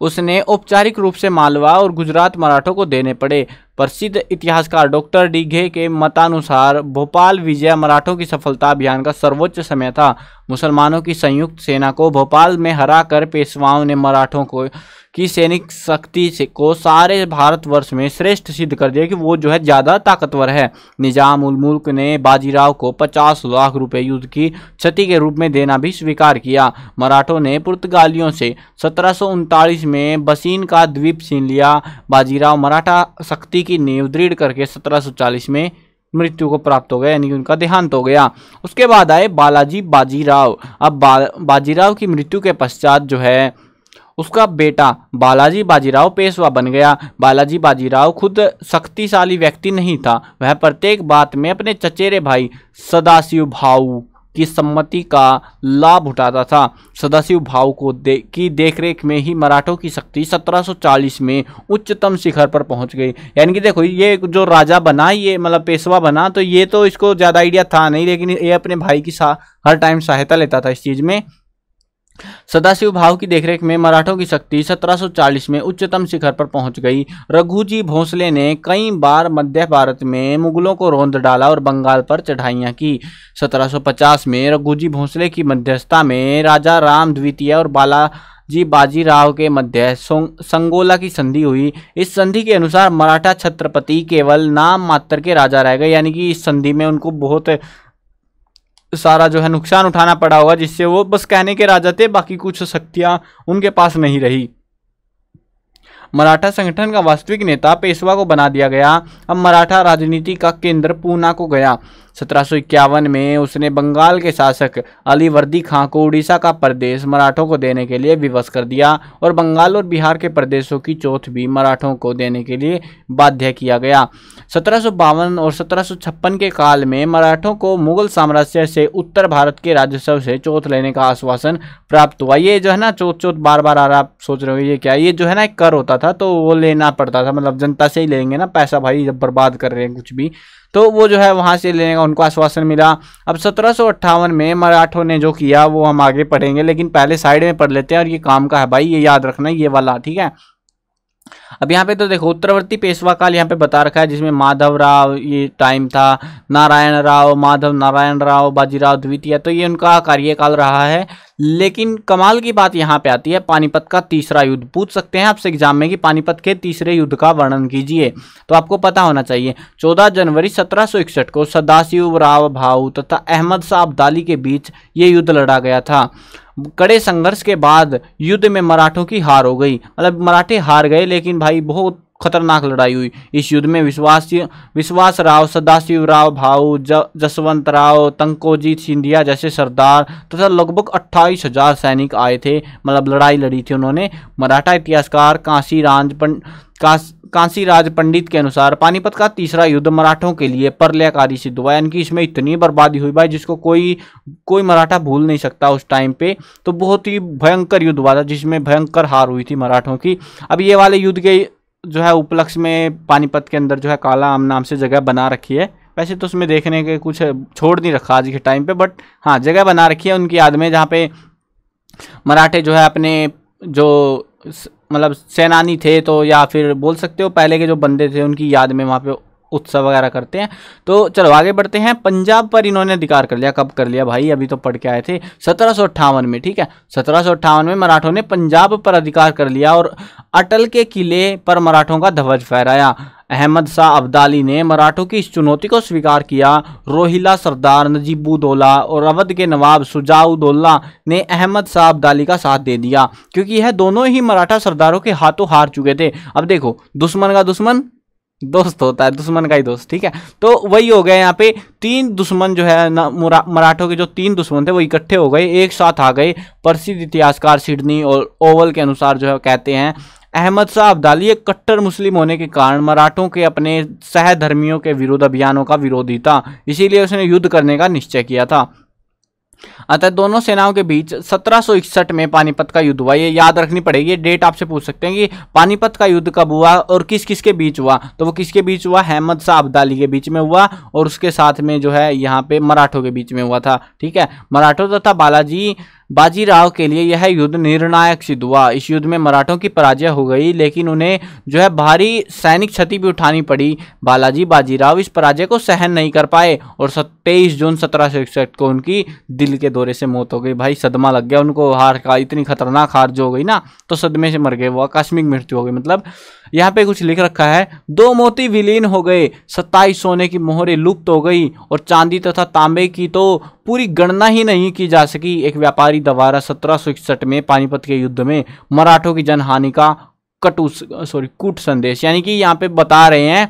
उसने औपचारिक रूप से मालवा और गुजरात मराठों को देने पड़े प्रसिद्ध इतिहासकार डॉक्टर डी घे के मतानुसार भोपाल विजय मराठों की सफलता अभियान का सर्वोच्च समय था मुसलमानों की संयुक्त सेना को भोपाल में हराकर पेशवाओं ने मराठों को की सैनिक शक्ति से को सारे भारतवर्ष में श्रेष्ठ सिद्ध कर दिया कि वो जो है ज़्यादा ताकतवर है निजाम उल मुल्क ने बाजीराव को 50 लाख रुपए युद्ध की क्षति के रूप में देना भी स्वीकार किया मराठों ने पुर्तगालियों से सत्रह में बसीन का द्वीप छीन लिया बाजीराव मराठा शक्ति की नींव दृढ़ करके सत्रह में मृत्यु को प्राप्त हो गया यानी कि उनका देहांत हो गया उसके बाद आए बालाजी बाजीराव अब बा, बाजीराव की मृत्यु के पश्चात जो है उसका बेटा बालाजी बाजीराव पेशवा बन गया बालाजी बाजीराव खुद शक्तिशाली व्यक्ति नहीं था वह प्रत्येक बात में अपने चचेरे भाई सदाशिव भाऊ की सम्मति का लाभ उठाता था सदाशिव भाव को दे की देखरेख में ही मराठों की शक्ति 1740 में उच्चतम शिखर पर पहुंच गई यानी कि देखो ये जो राजा बना ये मतलब पेशवा बना तो ये तो इसको ज़्यादा आइडिया था नहीं लेकिन ये अपने भाई की सा हर टाइम सहायता लेता था इस चीज़ में सदाशिव भाव की देखरेख में मराठों की शक्ति 1740 में उच्चतम शिखर पर पहुंच गई रघुजी भोसले ने कई बार मध्य भारत में मुगलों को रोंद डाला और बंगाल पर चढ़ाइयाँ की 1750 में रघुजी भोसले की मध्यस्थता में राजा राम द्वितीय और बाला जी बाजीराव के मध्य संगोला की संधि हुई इस संधि के अनुसार मराठा छत्रपति केवल नाम मात्र के राजा रह गए यानी कि इस संधि में उनको बहुत सारा जो है नुकसान उठाना पड़ा होगा जिससे वो बस कहने के राजा थे बाकी कुछ शक्तियाँ उनके पास नहीं रही मराठा संगठन का वास्तविक नेता पेशवा को बना दिया गया अब मराठा राजनीति का केंद्र पूना को गया सत्रह में उसने बंगाल के शासक अली वर्दी खां को उड़ीसा का प्रदेश मराठों को देने के लिए विवश कर दिया और बंगाल और बिहार के प्रदेशों की चौथ भी मराठों को देने के लिए बाध्य किया गया सत्रह और सत्रह के काल में मराठों को मुगल साम्राज्य से उत्तर भारत के राजस्व से चौथ लेने का आश्वासन प्राप्त हुआ ये जो है ना चौथ चौथ बार बार आ रहा आप सोच रहे हो ये क्या ये जो है ना एक कर होता था तो वो लेना पड़ता था मतलब जनता से ही लेंगे ना पैसा भाई जब बर्बाद कर रहे हैं कुछ भी तो वो जो है वहाँ से लेने का उनको आश्वासन मिला अब सत्रह में मराठों ने जो किया वो हम आगे पढ़ेंगे लेकिन पहले साइड में पढ़ लेते हैं और ये काम का है भाई ये याद रखना ये वाला ठीक है अब यहाँ पे तो देखो उत्तरवर्ती पेशवा काल यहाँ पे बता रखा है जिसमें माधव राव ये टाइम था नारायण राव माधव नारायण राव बाजीराव द्वितीय तो ये उनका कार्यकाल रहा है लेकिन कमाल की बात यहाँ पे आती है पानीपत का तीसरा युद्ध पूछ सकते हैं आपसे एग्जाम में कि पानीपत के तीसरे युद्ध का वर्णन कीजिए तो आपको पता होना चाहिए 14 जनवरी 1761 को सदाशिव राव भाऊ तथा अहमद शाह अब्दाली के बीच ये युद्ध लड़ा गया था कड़े संघर्ष के बाद युद्ध में मराठों की हार हो गई मतलब मराठे हार गए लेकिन भाई बहुत खतरनाक लड़ाई हुई इस युद्ध में विश्वास विश्वास राव सदाशिव राव भाऊ जसवंत राव तंकोजीत सिंधिया जैसे सरदार तथा लगभग अट्ठाईस हजार सैनिक आए थे मतलब लड़ाई लड़ी थी उन्होंने मराठा इतिहासकार काशी राज काश कांसी राज पंडित के अनुसार पानीपत का तीसरा युद्ध मराठों के लिए परल्यकारी सिद्ध हुआ यानी कि इसमें इतनी बर्बादी हुई भाई जिसको कोई कोई मराठा भूल नहीं सकता उस टाइम पे तो बहुत ही भयंकर युद्ध हुआ था जिसमें भयंकर हार हुई थी मराठों की अब ये वाले युद्ध के जो है उपलक्ष्य में पानीपत के अंदर जो है काला आम नाम से जगह बना रखी है वैसे तो उसमें देखने के कुछ छोड़ नहीं रखा आज के टाइम पे बट हाँ जगह बना रखी है उनकी याद में जहाँ पे मराठे जो है अपने जो मतलब सेनानी थे तो या फिर बोल सकते हो पहले के जो बंदे थे उनकी याद में वहाँ पे उत्सव वगैरह करते हैं तो चलो आगे बढ़ते हैं पंजाब पर इन्होंने अधिकार कर लिया कब कर लिया भाई अभी तो पढ़ के आए थे सत्रह में ठीक है सत्रह में मराठों ने पंजाब पर अधिकार कर लिया और अटल के किले पर मराठों का ध्वज फहराया अहमद शाह अब्दाली ने मराठों की इस चुनौती को स्वीकार किया रोहिला सरदार नजीबुदौला और अवध के नवाब सुजाउदौला ने अहमद शाह अब्दाली का साथ दे दिया क्योंकि यह दोनों ही मराठा सरदारों के हाथों हार चुके थे अब देखो दुश्मन का दुश्मन दोस्त होता है दुश्मन का ही दोस्त ठीक है तो वही हो गया यहाँ पे तीन दुश्मन जो है मराठों के जो तीन दुश्मन थे वो इकट्ठे हो गए एक साथ आ गए प्रसिद्ध इतिहासकार सिडनी और ओवल के अनुसार जो है कहते हैं अहमद शाह अब्दाली एक कट्टर मुस्लिम होने के कारण मराठों के अपने सहधर्मियों के विरोध अभियानों का विरोधी था इसीलिए उसने युद्ध करने का निश्चय किया था अतः दोनों सेनाओं के बीच सत्रह में पानीपत का युद्ध हुआ ये याद रखनी पड़ेगी ये डेट आपसे पूछ सकते हैं कि पानीपत का युद्ध कब हुआ और किस किस के बीच हुआ तो वो किसके बीच हुआ हेमद शाह अब्दाली के बीच में हुआ और उसके साथ में जो है यहाँ पे मराठों के बीच में हुआ था ठीक है मराठों तथा बालाजी बाजीराव के लिए यह युद्ध निर्णायक सिद्ध हुआ इस युद्ध में मराठों की पराजय हो गई लेकिन उन्हें जो है भारी सैनिक क्षति भी उठानी पड़ी बालाजी बाजीराव इस पराजय को सहन नहीं कर पाए और तेईस जून सत्रह सौ इकसठ को उनकी दिल के दौरे से मौत हो गई भाई सदमा लग गया उनको हार का इतनी खतरनाक हार जो हो गई ना तो सदमे से मर गए वो आकस्मिक मृत्यु हो गई मतलब यहाँ पे कुछ लिख रखा है दो मोती विलीन हो गए सत्ताईस सोने की मोहरें लुप्त हो गई और चांदी तथा तांबे की तो पूरी गणना ही नहीं की जा सकी एक व्यापारी द्वारा सत्रह में पानीपत के युद्ध में मराठों की जनहानि का कटु सॉरी कूट संदेश यानी कि यहाँ पे बता रहे हैं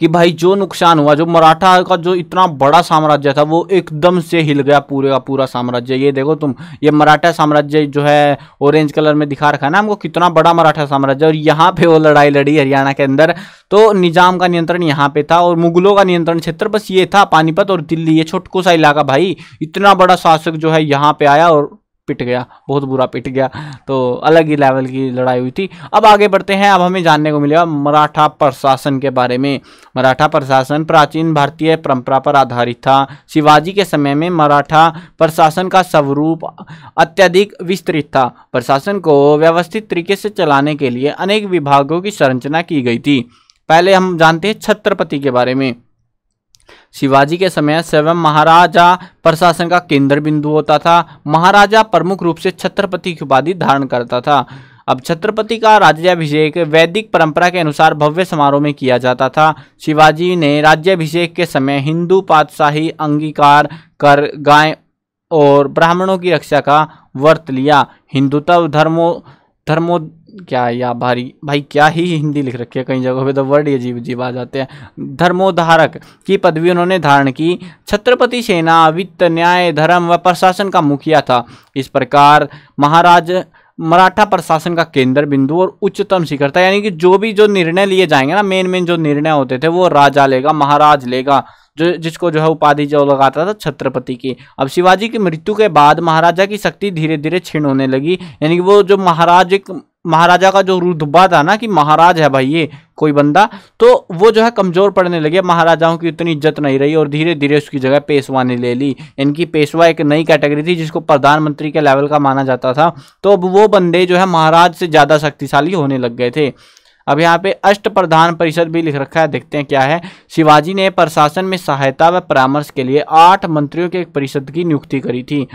कि भाई जो नुकसान हुआ जो मराठा का जो इतना बड़ा साम्राज्य था वो एकदम से हिल गया पूरे का पूरा साम्राज्य ये देखो तुम ये मराठा साम्राज्य जो है ऑरेंज कलर में दिखा रखा है ना हमको कितना बड़ा मराठा साम्राज्य और यहाँ पे वो लड़ाई लड़ी हरियाणा के अंदर तो निजाम का नियंत्रण यहाँ पे था और मुगलों का नियंत्रण क्षेत्र बस ये था पानीपत और दिल्ली ये छोटको सा इलाका भाई इतना बड़ा शासक जो है यहाँ पे आया और पिट गया बहुत बुरा पिट गया तो अलग ही लेवल की लड़ाई हुई थी अब आगे बढ़ते हैं अब हमें जानने को मिलेगा मराठा प्रशासन के बारे में मराठा प्रशासन प्राचीन भारतीय परंपरा पर आधारित था शिवाजी के समय में मराठा प्रशासन का स्वरूप अत्यधिक विस्तृत था प्रशासन को व्यवस्थित तरीके से चलाने के लिए अनेक विभागों की संरचना की गई थी पहले हम जानते हैं छत्रपति के बारे में शिवाजी के समय स्वयं महाराजा प्रशासन का केंद्र बिंदु होता था महाराजा प्रमुख रूप से छत्रपति की उपाधि धारण करता था अब छत्रपति का राज्याभिषेक वैदिक परंपरा के अनुसार भव्य समारोह में किया जाता था शिवाजी ने राज्याभिषेक के समय हिंदू पातशाही अंगीकार कर गाय और ब्राह्मणों की रक्षा का वर्त लिया हिंदुत्व धर्मो धर्मो क्या या भारी भाई क्या ही हिंदी लिख रखी है कई जगहों पे तो वर्ड ये अजीब अजीब आ जाते हैं धर्मोद्धारक की पदवी उन्होंने धारण की छत्रपति सेना वित्त न्याय धर्म व प्रशासन का मुखिया था इस प्रकार महाराज मराठा प्रशासन का केंद्र बिंदु और उच्चतम शिखर था यानी कि जो भी जो निर्णय लिए जाएंगे ना मेन मेन जो निर्णय होते थे वो राजा लेगा महाराज लेगा जो जिसको जो है उपाधि जो लगाता था छत्रपति की अब शिवाजी की मृत्यु के बाद महाराजा की शक्ति धीरे धीरे छीण होने लगी यानी कि वो जो महाराज एक महाराजा का जो रुतबा था ना कि महाराज है भाई ये कोई बंदा तो वो जो है कमज़ोर पड़ने लगे महाराजाओं की उतनी इज्जत नहीं रही और धीरे धीरे उसकी जगह पेशवा ने ले ली इनकी पेशवा एक नई कैटेगरी थी जिसको प्रधानमंत्री के लेवल का माना जाता था तो अब वो बंदे जो है महाराज से ज़्यादा शक्तिशाली होने लग गए थे अब यहाँ पे अष्ट प्रधान परिषद भी लिख रखा है देखते हैं क्या है शिवाजी ने प्रशासन में सहायता व परामर्श के लिए आठ मंत्रियों के एक परिषद की नियुक्ति करी थी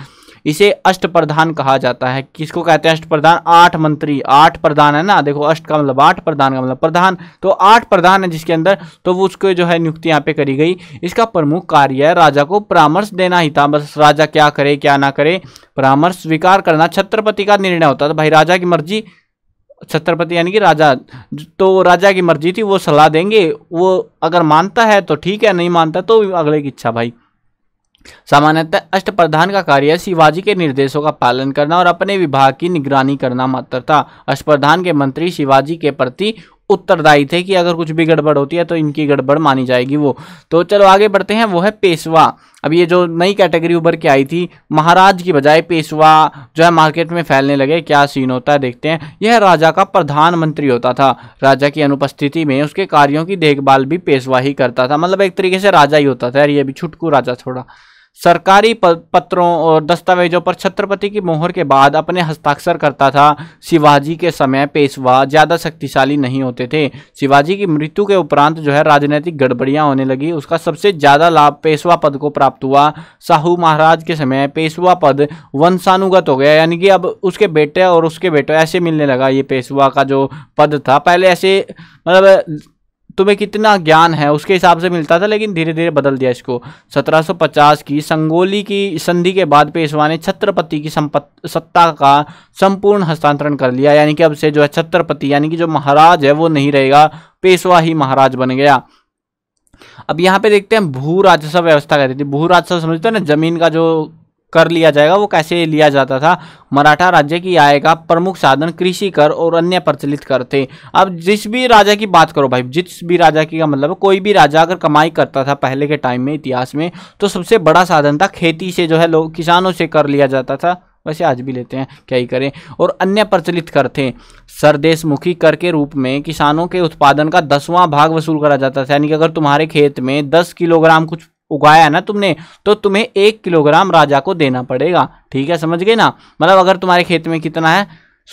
इसे अष्ट प्रधान कहा जाता है किसको कहते हैं अष्ट प्रधान आठ मंत्री आठ प्रधान है ना देखो अष्ट का मतलब आठ प्रधान का मतलब प्रधान तो आठ प्रधान है जिसके अंदर तो वो उसको जो है नियुक्ति यहाँ पे करी गई इसका प्रमुख कार्य है राजा को परामर्श देना ही था बस राजा क्या करे क्या ना करे परामर्श स्वीकार करना छत्रपति का निर्णय होता था भाई राजा की मर्जी छत्रपति यानी कि राजा तो राजा की मर्जी थी वो सलाह देंगे वो अगर मानता है तो ठीक है नहीं मानता तो अगले की इच्छा भाई सामान्यतः अष्टप्रधान का कार्य शिवाजी के निर्देशों का पालन करना और अपने विभाग की निगरानी करना मात्र था अष्टप्रधान के मंत्री शिवाजी के प्रति उत्तरदायी थे कि अगर कुछ भी गड़बड़ होती है तो इनकी गड़बड़ मानी जाएगी वो तो चलो आगे बढ़ते हैं वो है पेशवा अब ये जो नई कैटेगरी उभर के आई थी महाराज की बजाय पेशवा जो है मार्केट में फैलने लगे क्या सीन होता है देखते हैं यह राजा का प्रधानमंत्री होता था राजा की अनुपस्थिति में उसके कार्यों की देखभाल भी पेशवा ही करता था मतलब एक तरीके से राजा ही होता था यार ये भी छुटकू राजा थोड़ा सरकारी पत्रों और दस्तावेजों पर छत्रपति की मोहर के बाद अपने हस्ताक्षर करता था शिवाजी के समय पेशवा ज़्यादा शक्तिशाली नहीं होते थे शिवाजी की मृत्यु के उपरांत जो है राजनीतिक गड़बड़ियाँ होने लगी उसका सबसे ज़्यादा लाभ पेशवा पद को प्राप्त हुआ साहू महाराज के समय पेशवा पद वंशानुगत हो गया यानी कि अब उसके बेटे और उसके बेटे ऐसे मिलने लगा ये पेशवा का जो पद था पहले ऐसे मतलब तुम्हें कितना ज्ञान है उसके हिसाब से मिलता था लेकिन धीरे धीरे बदल दिया इसको 1750 की संगोली की संधि के बाद पेशवा ने छत्रपति की सत्ता का संपूर्ण हस्तांतरण कर लिया यानी कि अब से जो है छत्रपति यानी कि जो महाराज है वो नहीं रहेगा पेशवा ही महाराज बन गया अब यहाँ पे देखते हैं भू राजस्व व्यवस्था कहती थी भू राजस्व समझते हैं ना जमीन का जो कर लिया जाएगा वो कैसे लिया जाता था मराठा राज्य की आय का प्रमुख साधन कृषि कर और अन्य प्रचलित कर थे अब जिस भी राजा की बात करो भाई जिस भी राजा की का मतलब कोई भी राजा अगर कमाई करता था पहले के टाइम में इतिहास में तो सबसे बड़ा साधन था खेती से जो है लोग किसानों से कर लिया जाता था वैसे आज भी लेते हैं क्या ही करें और अन्य प्रचलित कर थे सरदेशमुखी कर के रूप में किसानों के उत्पादन का दसवां भाग वसूल करा जाता था यानी कि अगर तुम्हारे खेत में दस किलोग्राम कुछ उगाया ना तुमने तो तुम्हें एक किलोग्राम राजा को देना पड़ेगा ठीक है समझ गए ना मतलब अगर तुम्हारे खेत में कितना है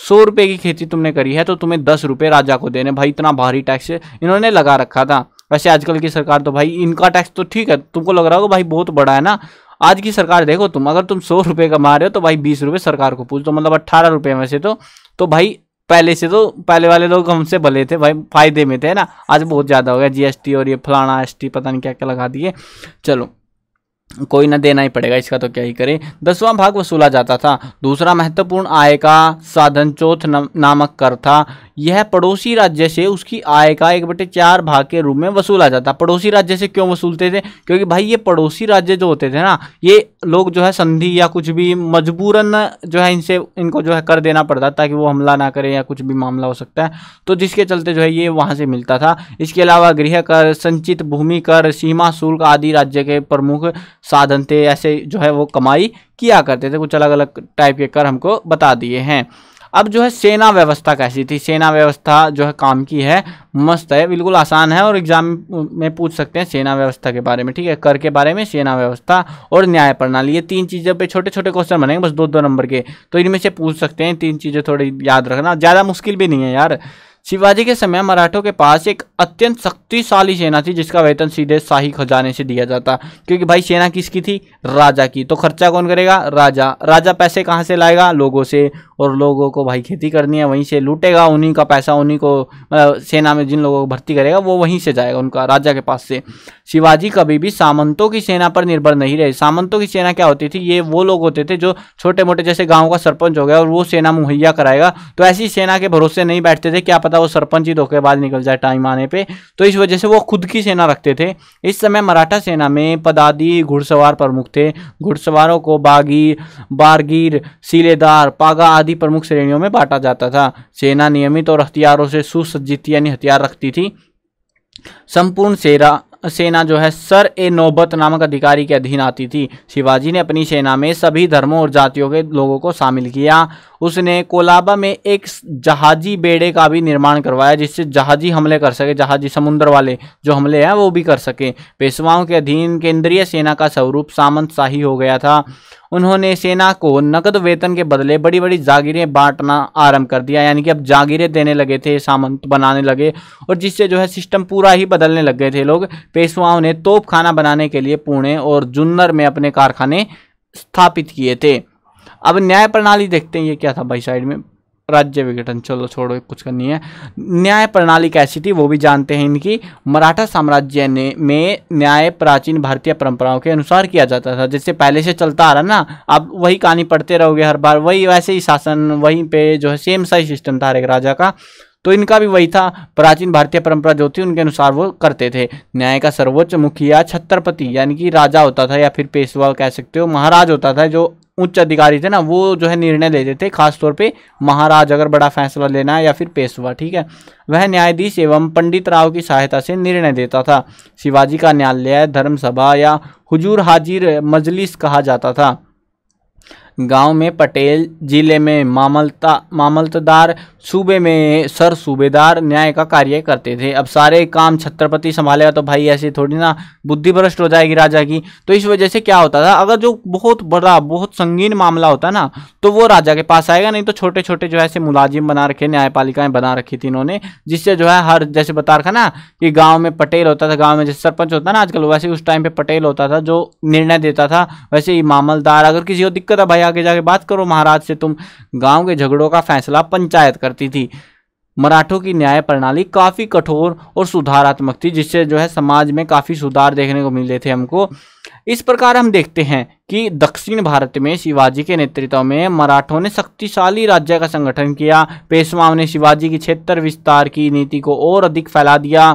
सौ रुपये की खेती तुमने करी है तो तुम्हें दस रुपये राजा को देने भाई इतना भारी टैक्स इन्होंने लगा रखा था वैसे आजकल की सरकार तो भाई इनका टैक्स तो ठीक है तुमको लग रहा होगा भाई बहुत बड़ा है ना आज की सरकार देखो तुम अगर तुम सौ रुपये कमा रहे हो तो भाई बीस रुपये सरकार को पूछ तो मतलब अट्ठारह रुपये में से तो तो भाई पहले से तो पहले वाले लोग हमसे भले थे भाई फायदे में थे ना आज बहुत ज़्यादा हो गया जीएसटी और ये फलाना एस पता नहीं क्या क्या लगा दिए चलो कोई ना देना ही पड़ेगा इसका तो क्या ही करें दसवां भाग वसूला जाता था दूसरा महत्वपूर्ण आय का साधन चौथ नामक कर था यह पड़ोसी राज्य से उसकी आय का एक बटे चार भाग के रूप में वसूला जाता पड़ोसी राज्य से क्यों वसूलते थे क्योंकि भाई ये पड़ोसी राज्य जो होते थे ना ये लोग जो है संधि या कुछ भी मजबूरन जो है इनसे इनको जो है कर देना पड़ता ताकि वो हमला ना करें या कुछ भी मामला हो सकता है तो जिसके चलते जो है ये वहाँ से मिलता था इसके अलावा गृह कर संचित भूमि कर सीमा शुल्क आदि राज्य के प्रमुख साधन थे ऐसे जो है वो कमाई किया करते थे कुछ अलग अलग टाइप के कर हमको बता दिए हैं अब जो है सेना व्यवस्था कैसी थी सेना व्यवस्था जो है काम की है मस्त है बिल्कुल आसान है और एग्जाम में पूछ सकते हैं सेना व्यवस्था के बारे में ठीक है कर के बारे में सेना व्यवस्था और न्याय प्रणाली ये तीन चीज़ों पे छोटे छोटे क्वेश्चन बनेंगे बस दो दो नंबर के तो इनमें से पूछ सकते हैं तीन चीज़ें थोड़ी याद रखना ज़्यादा मुश्किल भी नहीं है यार शिवाजी के समय मराठों के पास एक अत्यंत शक्तिशाली सेना थी जिसका वेतन सीधे शाही खजाने से दिया जाता क्योंकि भाई सेना किसकी थी राजा की तो खर्चा कौन करेगा राजा राजा पैसे कहाँ से लाएगा लोगों से और लोगों को भाई खेती करनी है वहीं से लूटेगा उन्हीं का पैसा उन्हीं को सेना में जिन लोगों को भर्ती करेगा वो वहीं से जाएगा उनका राजा के पास से शिवाजी कभी भी सामंतों की सेना पर निर्भर नहीं रहे सामंतों की सेना क्या होती थी ये वो लोग होते थे जो छोटे मोटे जैसे गाँव का सरपंच हो गया और वो सेना मुहैया कराएगा तो ऐसी सेना के भरोसे नहीं बैठते थे क्या पता वो सरपंच ही धोखे बाद निकल जाए टाइम आने पे तो इस वजह से वो खुद की सेना रखते थे इस समय मराठा सेना में पदादी घुड़सवार प्रमुख थे घुड़सवारों को बागी बारगीर सीलेदार पागा आदि प्रमुख श्रेणियों में बांटा जाता था सेना नियमित और हथियारों से सुसज्जित यानी हथियार रखती थी संपूर्ण सेरा सेना जो है सर ए नौबत नामक अधिकारी के अधीन आती थी शिवाजी ने अपनी सेना में सभी धर्मों और जातियों के लोगों को शामिल किया उसने कोलाबा में एक जहाजी बेड़े का भी निर्माण करवाया जिससे जहाजी हमले कर सके जहाजी समुद्र वाले जो हमले हैं वो भी कर सके पेशवाओं के अधीन केंद्रीय सेना का स्वरूप सामंत शाही हो गया था उन्होंने सेना को नकद वेतन के बदले बड़ी बड़ी जागीरें बांटना आरंभ कर दिया यानी कि अब जागीरें देने लगे थे सामंत बनाने लगे और जिससे जो है सिस्टम पूरा ही बदलने लग गए थे लोग पेशवाओं ने तोप खाना बनाने के लिए पुणे और जुन्नर में अपने कारखाने स्थापित किए थे अब न्याय प्रणाली देखते हैं ये क्या था भाई साइड में राज्य विघटन चलो छोड़ो कुछ करनी है न्याय प्रणाली कैसी थी वो भी जानते हैं इनकी मराठा साम्राज्य ने में न्याय प्राचीन भारतीय परंपराओं के अनुसार किया जाता था जिससे पहले से चलता आ रहा ना आप वही कहानी पढ़ते रहोगे हर बार वही वैसे ही शासन वहीं पे जो है सेम सा सिस्टम था हर एक राजा का तो इनका भी वही था प्राचीन भारतीय परंपरा जो थी उनके अनुसार वो करते थे न्याय का सर्वोच्च मुखिया छत्रपति यानी कि राजा होता था या फिर पेशवा कह सकते हो महाराज होता था जो उच्च अधिकारी थे ना वो जो है निर्णय लेते थे खासतौर पे महाराज अगर बड़ा फैसला लेना है या फिर पेशवा ठीक है वह न्यायाधीश एवं पंडित राव की सहायता से निर्णय देता था शिवाजी का न्यायालय धर्मसभा या हुजूर हाजिर मजलिस कहा जाता था गांव में पटेल जिले में मामलता मामलतदार सूबे में सर सूबेदार न्याय का कार्य करते थे अब सारे काम छत्रपति संभालेगा तो भाई ऐसे थोड़ी ना बुद्धि भ्रष्ट हो जाएगी राजा की तो इस वजह से क्या होता था अगर जो बहुत बड़ा बहुत संगीन मामला होता ना तो वो राजा के पास आएगा नहीं तो छोटे छोटे जो है ऐसे मुलाजिम बना रखे न्यायपालिकाएं बना रखी थी इन्होंने जिससे जो है हर जैसे बता रखा ना कि गाँव में पटेल होता था गाँव में जैसे सरपंच होता ना आजकल वैसे उस टाइम पे पटेल होता था जो निर्णय देता था वैसे ही मामलदार अगर किसी को दिक्कत है भाई आगे जाके बात करो महाराज से तुम गाँव के झगड़ों का फैसला पंचायत कर करती थी मराठों की न्याय प्रणाली काफ़ी कठोर और सुधारात्मक थी जिससे जो है समाज में काफ़ी सुधार देखने को मिले थे हमको इस प्रकार हम देखते हैं कि दक्षिण भारत में शिवाजी के नेतृत्व में मराठों ने शक्तिशाली राज्य का संगठन किया पेशवाओं ने शिवाजी की क्षेत्र विस्तार की नीति को और अधिक फैला दिया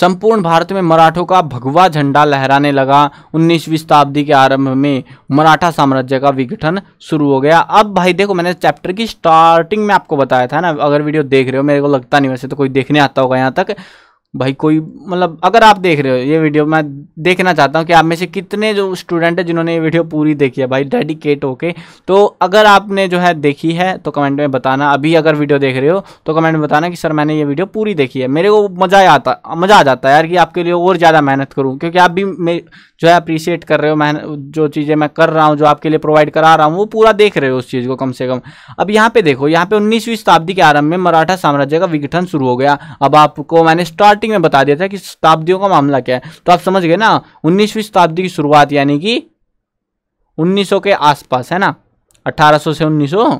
संपूर्ण भारत में मराठों का भगवा झंडा लहराने लगा उन्नीसवीं शताब्दी के आरंभ में मराठा साम्राज्य का विघटन शुरू हो गया अब भाई देखो मैंने चैप्टर की स्टार्टिंग में आपको बताया था ना अगर वीडियो देख रहे हो मेरे को लगता नहीं वैसे तो कोई देखने आता होगा यहाँ तक भाई कोई मतलब अगर आप देख रहे हो ये वीडियो मैं देखना चाहता हूँ कि आप में से कितने जो स्टूडेंट हैं जिन्होंने ये वीडियो पूरी देखी है भाई डेडिकेट होके तो अगर आपने जो है देखी है तो कमेंट में बताना अभी अगर वीडियो देख रहे हो तो कमेंट में बताना कि सर मैंने ये वीडियो पूरी देखी है मेरे को मज़ा आता मज़ा आ जाता है यार कि आपके लिए और ज़्यादा मेहनत करूँ क्योंकि आप भी जो है अप्रिशिएट कर रहे हो मेहनत जो चीज़ें मैं कर रहा हूँ जो आपके लिए प्रोवाइड करा रहा हूँ वो पूरा देख रहे हो उस चीज़ को कम से कम अब यहाँ पे देखो यहाँ पे उन्नीसवीं शताब्दी के आरंभ में मराठा साम्राज्य का विघटन शुरू हो गया अब आपको मैंने स्टार्ट स्टार्टिंग में बता दिया था कि शताब्दियों का मामला क्या है तो आप समझ गए ना उन्नीसवीं शताब्दी की शुरुआत यानी कि 1900 के आसपास है ना 1800 से 1900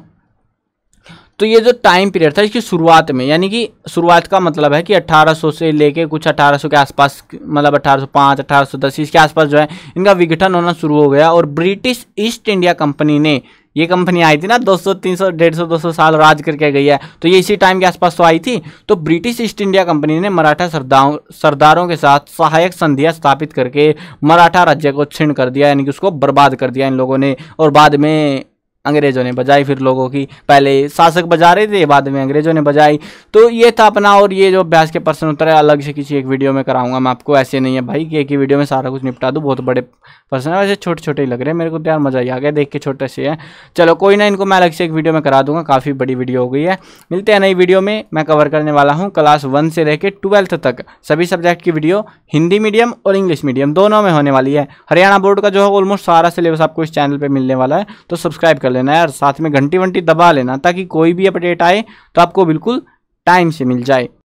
तो ये जो टाइम पीरियड था इसकी शुरुआत में यानी कि शुरुआत का मतलब है कि 1800 से लेके कुछ 1800 के आसपास मतलब 1805 1810 इसके आसपास जो है इनका विघटन होना शुरू हो गया और ब्रिटिश ईस्ट इंडिया कंपनी ने ये कंपनी आई थी ना 200 300 150 200 साल राज करके गई है तो ये इसी टाइम के आसपास तो आई थी तो ब्रिटिश ईस्ट इंडिया कंपनी ने मराठा सरदारों सरदारों के साथ सहायक संधियां स्थापित करके मराठा राज्य को छिन्न कर दिया यानी कि उसको बर्बाद कर दिया इन लोगों ने और बाद में अंग्रेजों ने बजाई फिर लोगों की पहले शासक बजा रहे थे बाद में अंग्रेजों ने बजाई तो ये था अपना और ये जो अभ्यास के प्रश्न उत्तर है अलग से किसी एक वीडियो में कराऊंगा मैं आपको ऐसे नहीं है भाई कि एक ही वीडियो में सारा कुछ निपटा दूँ बहुत बड़े प्रश्न है वैसे छोटे छोटे ही लग रहे हैं मेरे को तो यार मज़ा ही आ गया देख के छोटे से है चलो कोई ना इनको मैं अलग से एक वीडियो में करा दूंगा काफ़ी बड़ी वीडियो हो गई है मिलते हैं नई वीडियो में मैं कवर करने वाला हूँ क्लास वन से लेकर ट्वेल्थ तक सभी सब्जेक्ट की वीडियो हिंदी मीडियम और इंग्लिश मीडियम दोनों में होने वाली है हरियाणा बोर्ड का जो है ऑलमोस्ट सारा सिलेबस आपको इस चैनल पर मिलने वाला है तो सब्सक्राइब कर कर लेना है और साथ में घंटी वंटी दबा लेना ताकि कोई भी अपडेट आए तो आपको बिल्कुल टाइम से मिल जाए